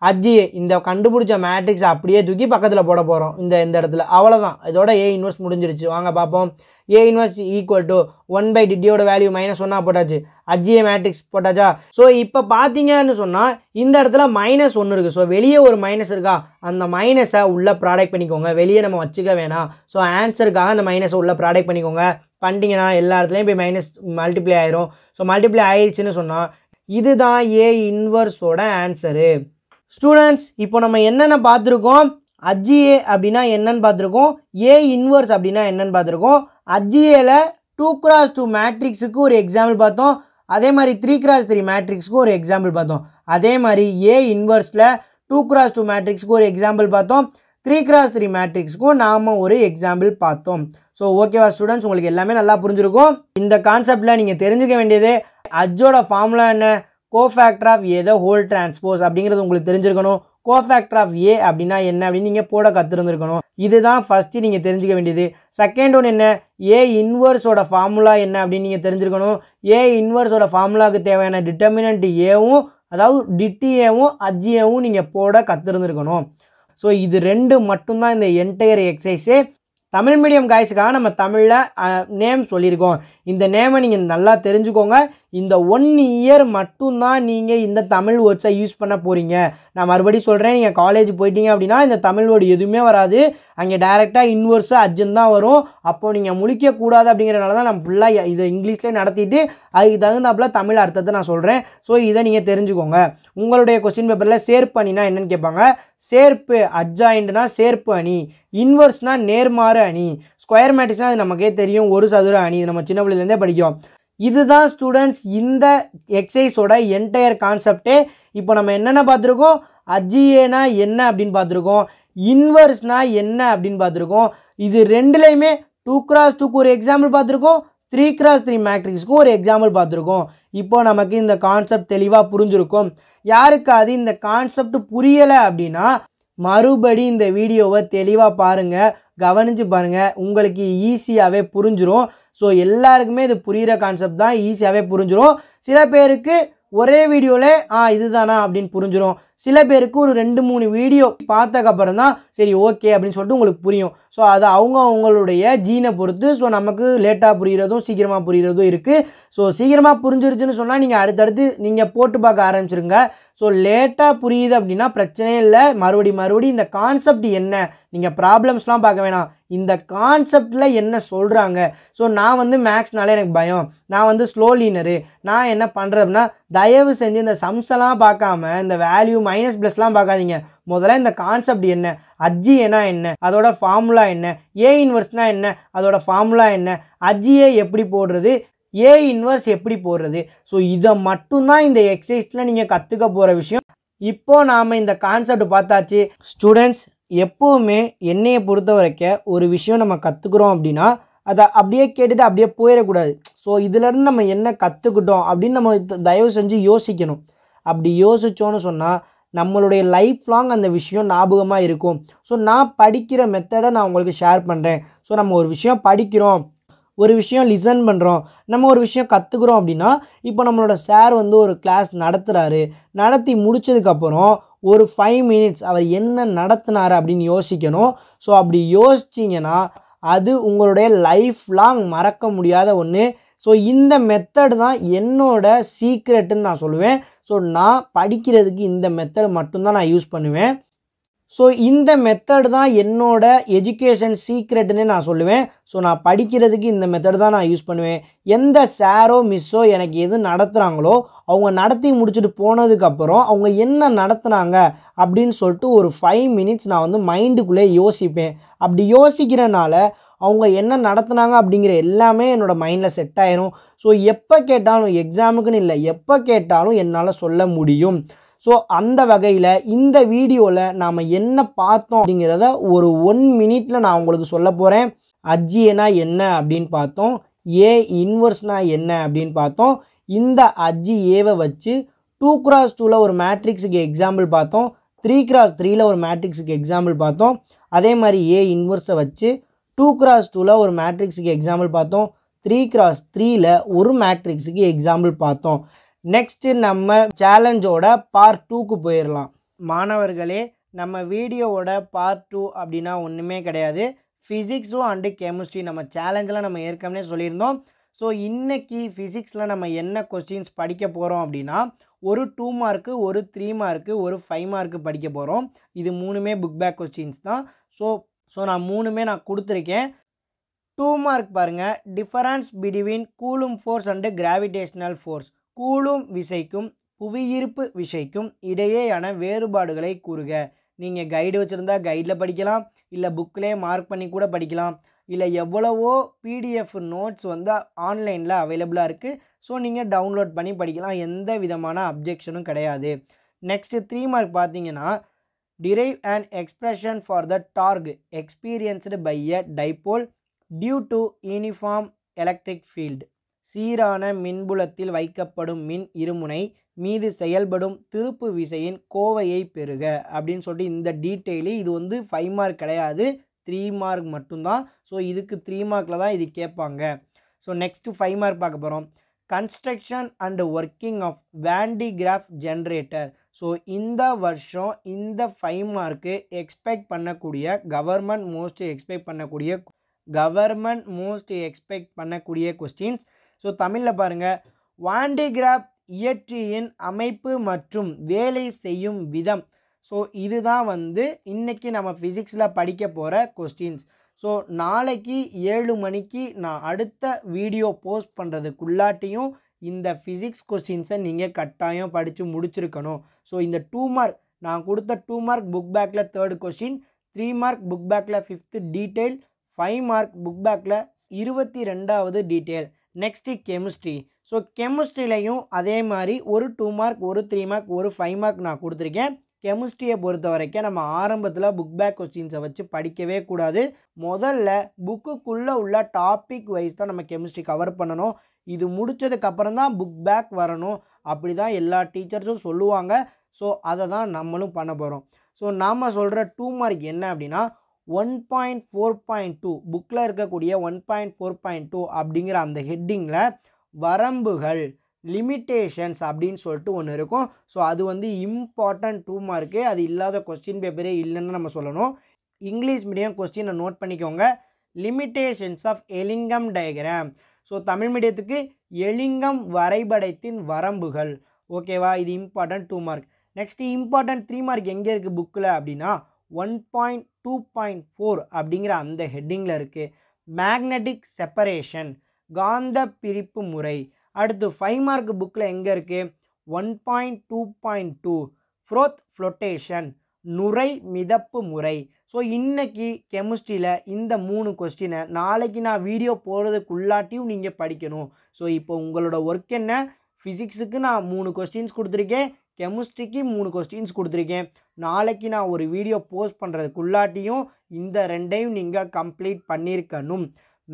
அஜி இந்த கண்டுபிடிச்ச மேட்ரிக்ஸ் அப்படியே தூக்கி பக்கத்தில் போட போகிறோம் இந்த இந்த இடத்துல அவ்வளோதான் இதோட ஏ இன்வெஸ்ட் முடிஞ்சிருச்சு வாங்க பார்ப்போம் ஏ இன்வெஸ்ட் ஈக்குவல் டு ஒன் பை டிடியோட வேல்யூ மைனஸ் ஒன்னாக போட்டாச்சு அஜிஏ மேட்ரிக்ஸ் போட்டாச்சா ஸோ இப்போ பார்த்தீங்கன்னு சொன்னால் இந்த இடத்துல மைனஸ் ஒன்று இருக்குது ஸோ வெளியே ஒரு மைனஸ் இருக்கா அந்த மைனஸை உள்ளே ப்ராடக்ட் பண்ணிக்கோங்க வெளியே நம்ம வச்சுக்க வேணாம் ஸோ ஆன்சருக்காக அந்த மைனஸை உள்ளே ப்ராடக்ட் பண்ணிக்கோங்க பண்ணிட்டீங்கன்னா எல்லா இடத்துலையும் போய் மைனஸ் மல்டிப்ளை ஆயிரும் ஸோ மல்டிப்ளை ஆயிடுச்சுன்னு சொன்னால் இதுதான் ஏ இன்வர்ஸோட ஆன்சரு ஸ்டூடெண்ட்ஸ் இப்போ நம்ம என்னென்ன பார்த்துருக்கோம் அஜிஏ அப்படின்னா என்னென்னு பார்த்துருக்கோம் ஏ இன்வர்ஸ் அப்படின்னா என்னென்னு பார்த்துருக்கோம் அஜிஏல டூ கிராஸ் டூ மேட்ரிக்ஸுக்கு ஒரு எக்ஸாம்பிள் பார்த்தோம் அதே மாதிரி த்ரீ கிராஸ் த்ரீ மேட்ரிக்ஸ்க்கு ஒரு எக்ஸாம்பிள் பார்த்தோம் அதே மாதிரி ஏ இன்வர்ஸில் டூ கிராஸ் டூ மேட்ரிக்ஸ்க்கு ஒரு எக்ஸாம்பிள் பார்த்தோம் த்ரீ கிராஸ் த்ரீ மேட்ரிக்ஸ்க்கும் நாம் ஒரு எக்ஸாம்பிள் பார்த்தோம் ஸோ ஓகேவா ஸ்டூடெண்ட்ஸ் உங்களுக்கு எல்லாமே நல்லா புரிஞ்சிருக்கும் இந்த கான்செப்டில் நீங்கள் தெரிஞ்சுக்க வேண்டியது அஜோட ஃபார்முலா என்ன cofactor of A the whole transpose அப்படிங்கிறது உங்களுக்கு தெரிஞ்சிருக்கணும் கோஃபேக்டர் ஆஃப் ஏ அப்படின்னா என்ன அப்படின்னு நீங்கள் போட கற்றுருந்துருக்கணும் இதுதான் ஃபஸ்ட்டு நீங்கள் தெரிஞ்சுக்க வேண்டியது செகண்ட் ஒன்று என்ன ஏ இன்வர்ஸோட ஃபார்முலா என்ன அப்படின்னு நீங்கள் தெரிஞ்சிருக்கணும் ஏ இன்வர்ஸோட ஃபார்முலாவுக்கு தேவையான டிட்டர்மினன்ட் ஏவும் அதாவது டிடிஏவும் அஜிஏவும் நீங்கள் போட கற்றுருந்துருக்கணும் ஸோ இது ரெண்டு மட்டும்தான் இந்த என்டையர் எக்ஸசைஸு தமிழ் மீடியம் காய்ஸுக்காக நம்ம தமிழில் நேம் சொல்லியிருக்கோம் இந்த நேமை நீங்கள் நல்லா தெரிஞ்சுக்கோங்க இந்த ஒன் இயர் மட்டும்தான் நீங்கள் இந்த தமிழ் வேர்ட்ஸை யூஸ் பண்ண போகிறீங்க நான் மறுபடியும் சொல்கிறேன் நீங்கள் காலேஜ் போயிட்டீங்க அப்படின்னா இந்த தமிழ் வேர்டு எதுவுமே வராது அங்கே டைரெக்டாக இன்வெர்ஸு அர்ஜென்ட் தான் வரும் அப்போது நீங்கள் முழிக்கக்கூடாது அப்படிங்கிறனால தான் நம்ம ஃபுல்லாக இதை இங்கிலீஷ்லேயே நடத்திட்டு அதுக்கு தகுந்தாப்புல தமிழ் அர்த்தத்தை நான் சொல்கிறேன் ஸோ இதை நீங்கள் தெரிஞ்சுக்கோங்க உங்களுடைய கொஸ்டின் பேப்பரில் சேர்ப்பு அணினா என்னென்னு கேட்பாங்க சேர்ப்பு அட்ஜாயின்னா சேர்ப்பு அணி இன்வெர்ஸ்னால் நேர்மாறு அணி ஸ்கொயர் மேட்ரிக்ஸ்னால் அது நமக்கே தெரியும் ஒரு சதுர அணி நம்ம சின்ன பிள்ளைலேருந்தே படிக்கும் இதுதான் ஸ்டூடெண்ட்ஸ் இந்த எக்ஸசைஸோட என்டையர் கான்செப்டே இப்போ நம்ம என்னென்ன பார்த்துருக்கோம் அஜிஏனா என்ன அப்படின்னு பார்த்துருக்கோம் இன்வர்ஸ்னா என்ன அப்படின்னு பார்த்துருக்கோம் இது ரெண்டுலேயுமே டூ கிராஸ் டூக்கு ஒரு எக்ஸாம்பிள் பார்த்துருக்கோம் த்ரீ கிராஸ் த்ரீ மேட்ரிக்ஸுக்கு ஒரு எக்ஸாம்பிள் பார்த்துருக்கோம் இப்போ நமக்கு இந்த கான்செப்ட் தெளிவாக புரிஞ்சிருக்கும் அது இந்த கான்செப்ட் புரியலை அப்படின்னா மறுபடி இந்த வீடியோவை தெளிவாக பாருங்கள் கவனிச்சு பாருங்கள் உங்களுக்கு ஈஸியாகவே புரிஞ்சிடும் ஸோ எல்லாருக்குமே இது புரிகிற கான்செப்ட் தான் ஈஸியாகவே புரிஞ்சிடும் சில பேருக்கு ஒரே வீடியோவில் ஆ இதுதானா அப்படின்னு புரிஞ்சிடும் சில பேருக்கு ஒரு ரெண்டு மூணு வீடியோ பார்த்தக்கப்புறம் தான் சரி ஓகே அப்படின்னு சொல்லிட்டு உங்களுக்கு புரியும் ஸோ அது அவங்க அவங்களுடைய ஜீனை பொறுத்து ஸோ நமக்கு லேட்டாக புரிகிறதும் சீக்கிரமாக புரிகிறதும் இருக்குது ஸோ சீக்கிரமாக புரிஞ்சிருச்சுன்னு சொன்னால் நீங்கள் அடுத்தடுத்து நீங்கள் போட்டு பார்க்க ஆரம்பிச்சிருங்க ஸோ லேட்டாக புரியுது அப்படின்னா பிரச்சனையே இல்லை மறுபடி மறுபடி இந்த கான்செப்ட் என்ன நீங்கள் ப்ராப்ளம்ஸ்லாம் பார்க்க வேணாம் இந்த கான்செப்டில் என்ன சொல்கிறாங்க ஸோ நான் வந்து மேக்ஸ்னாலே எனக்கு பயம் நான் வந்து ஸ்லோ லீனரு நான் என்ன பண்ணுறது அப்படின்னா தயவு செஞ்சு இந்த சம்ஸெல்லாம் பார்க்காம இந்த வேல்யூ மைனஸ் ப்ளஸ்லாம் பார்க்காதீங்க முதல்ல இந்த கான்செப்ட் என்ன ஏன்னா என்ன அதோட ஃபார்முலா என்ன ஏ இன்வெர்ஸ்னால் என்ன அதோட ஃபார்முலா என்ன அஜ்ஜியை எப்படி போடுறது ஏ இன்வர்ஸ் எப்படி போடுறது ஸோ இதை மட்டும்தான் இந்த எக்ஸசைஸில் நீங்கள் கற்றுக்க போகிற விஷயம் இப்போது நாம் இந்த கான்செப்ட் பார்த்தாச்சு ஸ்டூடெண்ட்ஸ் எப்போவுமே என்னையை பொறுத்த வரைக்கும் ஒரு விஷயம் நம்ம கற்றுக்குறோம் அப்படின்னா அதை அப்படியே கேட்டுட்டு அப்படியே போயிடக்கூடாது ஸோ இதிலேருந்து நம்ம என்ன கற்றுக்கிட்டோம் அப்படின்னு நம்ம தயவு செஞ்சு யோசிக்கணும் அப்படி யோசித்தோன்னு சொன்னால் நம்மளுடைய லைஃப் லாங் அந்த விஷயம் ஞாபகமாக இருக்கும் ஸோ நான் படிக்கிற மெத்தடை நான் உங்களுக்கு ஷேர் பண்ணுறேன் ஸோ நம்ம ஒரு விஷயம் படிக்கிறோம் ஒரு விஷயம் லிசன் பண்ணுறோம் நம்ம ஒரு விஷயம் கற்றுக்குறோம் அப்படின்னா இப்போ நம்மளோட சார் வந்து ஒரு கிளாஸ் நடத்துகிறாரு நடத்தி முடித்ததுக்கப்புறம் ஒரு ஃபைவ் மினிட்ஸ் அவர் என்ன நடத்தினார் அப்படின்னு யோசிக்கணும் ஸோ அப்படி யோசிச்சிங்கன்னா அது உங்களுடைய லைஃப் லாங் மறக்க முடியாத ஒன்று ஸோ இந்த மெத்தடு தான் என்னோட சீக்ரெட்டுன்னு நான் சொல்லுவேன் ஸோ நான் படிக்கிறதுக்கு இந்த மெத்தட் மட்டும்தான் நான் யூஸ் பண்ணுவேன் ஸோ இந்த மெத்தட் தான் என்னோட எஜுகேஷன் சீக்ரெட்டுன்னு நான் சொல்லுவேன் ஸோ நான் படிக்கிறதுக்கு இந்த மெத்தட் தான் நான் யூஸ் பண்ணுவேன் எந்த சாரோ மிஸ்ஸோ எனக்கு எது நடத்துகிறாங்களோ அவங்க நடத்தி முடிச்சுட்டு போனதுக்கப்புறம் அவங்க என்ன நடத்துனாங்க அப்படின்னு சொல்லிட்டு ஒரு ஃபைவ் மினிட்ஸ் நான் வந்து மைண்டுக்குள்ளே யோசிப்பேன் அப்படி யோசிக்கிறனால அவங்க என்ன நடத்துனாங்க அப்படிங்கிற எல்லாமே என்னோடய மைண்டில் செட் ஆயிரும் ஸோ எப்போ கேட்டாலும் எக்ஸாமுக்குன்னு இல்லை எப்போ கேட்டாலும் என்னால் சொல்ல முடியும் ஸோ அந்த வகையில் இந்த வீடியோவில் நாம் என்ன பார்த்தோம் அப்படிங்கிறத ஒரு ஒன் மினிட்டில் நான் உங்களுக்கு சொல்ல போகிறேன் அஜ்ஜியனா என்ன அப்படின்னு பார்த்தோம் ஏ இன்வர்ஸ்னா என்ன அப்படின்னு பார்த்தோம் இந்த அஜ்ஜி ஏவை வச்சு டூ கிராஸ் டூவில் ஒரு மேட்ரிக்ஸுக்கு எக்ஸாம்பிள் பார்த்தோம் த்ரீ கிராஸ் த்ரீயில் ஒரு மேட்ரிக்ஸுக்கு எக்ஸாம்பிள் பார்த்தோம் அதே மாதிரி ஏ இன்வர்ஸை வச்சு டூ கிராஸ் டூவில் ஒரு மேட்ரிக்ஸுக்கு எக்ஸாம்பிள் பார்த்தோம் த்ரீ கிராஸ் த்ரீயில் ஒரு மேட்ரிக்ஸுக்கு எக்ஸாம்பிள் பார்த்தோம் நெக்ஸ்ட்டு நம்ம சேலஞ்சோட பார்ட் டூக்கு போயிடலாம் மாணவர்களே நம்ம வீடியோவோட பார்ட் டூ அப்படின்னா ஒன்றுமே கிடையாது ஃபிசிக்ஸும் அண்டு கெமிஸ்ட்ரி நம்ம சேலஞ்சில் நம்ம ஏற்கனவே சொல்லியிருந்தோம் ஸோ இன்றைக்கி ஃபிசிக்ஸில் நம்ம என்ன கொஸ்டின்ஸ் படிக்க போகிறோம் அப்படின்னா ஒரு டூ மார்க்கு ஒரு த்ரீ மார்க்கு ஒரு ஃபைவ் மார்க்கு படிக்க போகிறோம் இது மூணுமே புக் பேக் கொஸ்டின்ஸ் தான் ஸோ ஸோ நான் மூணுமே நான் கொடுத்துருக்கேன் டூ மார்க் பாருங்கள் difference between Coulomb force and gravitational force Coulomb விசைக்கும் புவியீர்ப்பு விசைக்கும் இடையேயான வேறுபாடுகளை கூறுக நீங்கள் கைடு வச்சுருந்தா கைடில் படிக்கலாம் இல்லை புக்கிலே மார்க் பண்ணி கூட படிக்கலாம் இல்லை எவ்வளவோ பிடிஎஃப் நோட்ஸ் வந்து ஆன்லைனில் அவைலபிளாக இருக்குது ஸோ நீங்கள் டவுன்லோட் பண்ணி படிக்கலாம் எந்த விதமான அப்ஜெக்ஷனும் கிடையாது நெக்ஸ்ட்டு த்ரீ மார்க் பார்த்தீங்கன்னா derive an expression for the torque experienced by a dipole due to uniform electric field சீரான மின்புலத்தில் வைக்கப்படும் மின் இருமுனை மீது செயல்படும் திருப்பு விசையின் கோவையை பெறுக அப்படின்னு சொல்லிட்டு இந்த டீட்டெயிலு இது வந்து ஃபைவ் மார்க் கிடையாது த்ரீ மார்க் மட்டும்தான் ஸோ இதுக்கு த்ரீ மார்க்கில் தான் இது கேட்பாங்க ஸோ நெக்ஸ்ட்டு ஃபைவ் மார்க் பார்க்க போகிறோம் construction and working of Van de Graaff generator so இந்த வருஷம் இந்த ஃபைவ் மார்க்கு எக்ஸ்பெக்ட் பண்ணக்கூடிய கவர்மெண்ட் மோஸ்ட் எக்ஸ்பெக்ட் பண்ணக்கூடிய கவர்மெண்ட் மோஸ்ட் எக்ஸ்பெக்ட் பண்ணக்கூடிய கொஸ்டின்ஸ் ஸோ தமிழில் பாருங்கள் வாண்டிகிராப் இயற்றியின் அமைப்பு மற்றும் வேலை செய்யும் விதம் ஸோ இதுதான் வந்து இன்றைக்கி நம்ம ஃபிசிக்ஸில் படிக்க போகிற கொஸ்டின்ஸ் ஸோ நாளைக்கு ஏழு மணிக்கு நான் அடுத்த வீடியோ போஸ்ட் பண்ணுறதுக்குள்ளாட்டியும் இந்த ஃபிசிக்ஸ் கொஸ்டின்ஸை நீங்கள் கட்டாயம் படித்து முடிச்சிருக்கணும் ஸோ இந்த டூ மார்க் நான் கொடுத்த டூ மார்க் புக் பேக்கில் third question three mark book பேக்கில் fifth detail five mark book பேக்கில் இருபத்தி ரெண்டாவது டீட்டெயில் நெக்ஸ்ட்டு கெமிஸ்ட்ரி ஸோ கெமிஸ்ட்ரிலையும் அதே மாதிரி ஒரு டூ மார்க் ஒரு த்ரீ மார்க் ஒரு ஃபைவ் மார்க் நான் கொடுத்துருக்கேன் கெமிஸ்ட்ரியை பொறுத்த வரைக்கும் நம்ம ஆரம்பத்தில் புக் பேக் கொஸ்டின்ஸை வச்சு படிக்கவே கூடாது முதல்ல புக்குக்குள்ளே உள்ள டாபிக் வைஸ் தான் நம்ம கெமிஸ்ட்ரி கவர் பண்ணணும் இது முடித்ததுக்கப்புறம் தான் புக் பேக் வரணும் அப்படி தான் எல்லா டீச்சர்ஸும் சொல்லுவாங்க ஸோ அதை தான் நம்மளும் பண்ண போகிறோம் ஸோ நாம் சொல்கிற டூ மார்க் என்ன அப்படின்னா one point four point two புக்கில் இருக்கக்கூடிய one point four point two அப்படிங்கிற அந்த ஹெட்டிங்கில் வரம்புகள் லிமிட்டேஷன்ஸ் அப்படின்னு சொல்லிட்டு ஒன்று இருக்கும் ஸோ அது வந்து இம்பார்ட்டன்ட் டூ மார்க்கு அது இல்லாத கொஸ்டின் பேப்பரே இல்லைன்னு நம்ம சொல்லணும் இங்கிலீஷ் மீடியம் கொஸ்டினை நோட் பண்ணிக்கோங்க limitations of Ellingham diagram so Tamil மீடியத்துக்கு எலிங்கம் வரைபடத்தின் வரம்புகள் ஓகேவா இது important two mark next important three mark எங்கே இருக்குது புக்கில் அப்படின்னா one point two point four அப்படிங்கிற அந்த ஹெட்டிங்கில் இருக்குது மேக்னட்டிக் செப்பரேஷன் காந்த பிரிப்பு முறை அடுத்து ஃபைவ் மார்க் புக்கில் எங்கே இருக்குது one point two point two froth flotation நுரை மிதப்பு முறை ஸோ இன்றைக்கி கெமிஸ்ட்ரியில் இந்த மூணு கொஸ்டினை நாளைக்கு நான் வீடியோ போடுறதுக்குள்ளாட்டியும் நீங்கள் படிக்கணும் ஸோ இப்போ உங்களோட ஒர்க் என்ன ஃபிசிக்ஸுக்கு நான் மூணு கொஸ்டின்ஸ் கொடுத்துருக்கேன் கெமிஸ்ட்ரிக்கு மூணு கொஸ்டின்ஸ் கொடுத்துருக்கேன் நாளைக்கு நான் ஒரு வீடியோ போஸ்ட் பண்ணுறதுக்குள்ளாட்டியும் இந்த ரெண்டையும் நீங்கள் கம்ப்ளீட் பண்ணியிருக்கணும்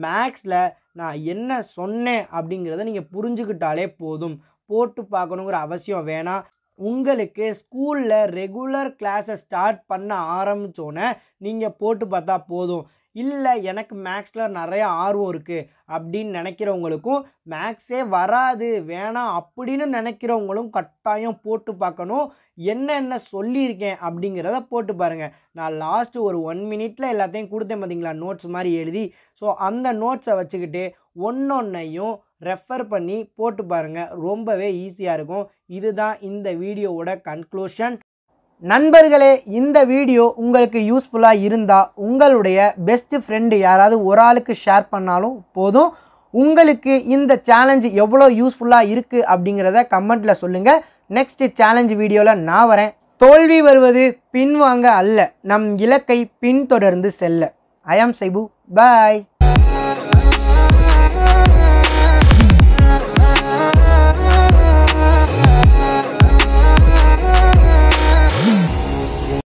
மேக்ஸில் நான் என்ன சொன்னேன் அப்படிங்கிறத நீங்கள் புரிஞ்சுக்கிட்டாலே போதும் போட்டு பார்க்கணுங்கிற அவசியம் வேணாம் உங்களுக்கு ஸ்கூலில் ரெகுலர் கிளாஸை ஸ்டார்ட் பண்ண ஆரம்பித்தோன்னே நீங்கள் போட்டு பார்த்தா போதும் இல்லை எனக்கு மேக்ஸில் நிறைய ஆர்வம் இருக்குது அப்படின்னு நினைக்கிறவங்களுக்கும் மேக்ஸே வராது வேணாம் அப்படின்னு நினைக்கிறவங்களும் கட்டாயம் போட்டு பார்க்கணும் என்னென்ன சொல்லியிருக்கேன் அப்படிங்கிறத போட்டு பாருங்கள் நான் லாஸ்ட்டு ஒரு ஒன் மினிட்டில் எல்லாத்தையும் கொடுத்தேன் பார்த்தீங்களா நோட்ஸ் மாதிரி எழுதி ஸோ அந்த நோட்ஸை வச்சுக்கிட்டு ஒன்றொன்னையும் ரெஃபர் பண்ணி போட்டு பாருங்கள் ரொம்பவே ஈஸியாக இருக்கும் இதுதான் இந்த வீடியோவோட கன்க்ளூஷன் நண்பர்களே இந்த வீடியோ உங்களுக்கு யூஸ்ஃபுல்லாக இருந்தால் உங்களுடைய பெஸ்ட் ஃப்ரெண்டு யாராவது ஒரு ஆளுக்கு ஷேர் பண்ணாலும் போதும் உங்களுக்கு இந்த சேலஞ்ச் எவ்வளோ யூஸ்ஃபுல்லாக இருக்குது அப்படிங்கிறத கமெண்ட்டில் சொல்லுங்கள் நெக்ஸ்ட் சேலஞ்ச் வீடியோவில் நான் வரேன் தோல்வி வருவது பின்வாங்க அல்ல நம் இலக்கை பின்தொடர்ந்து செல்ல ஐ ஆம் சைபு பாய்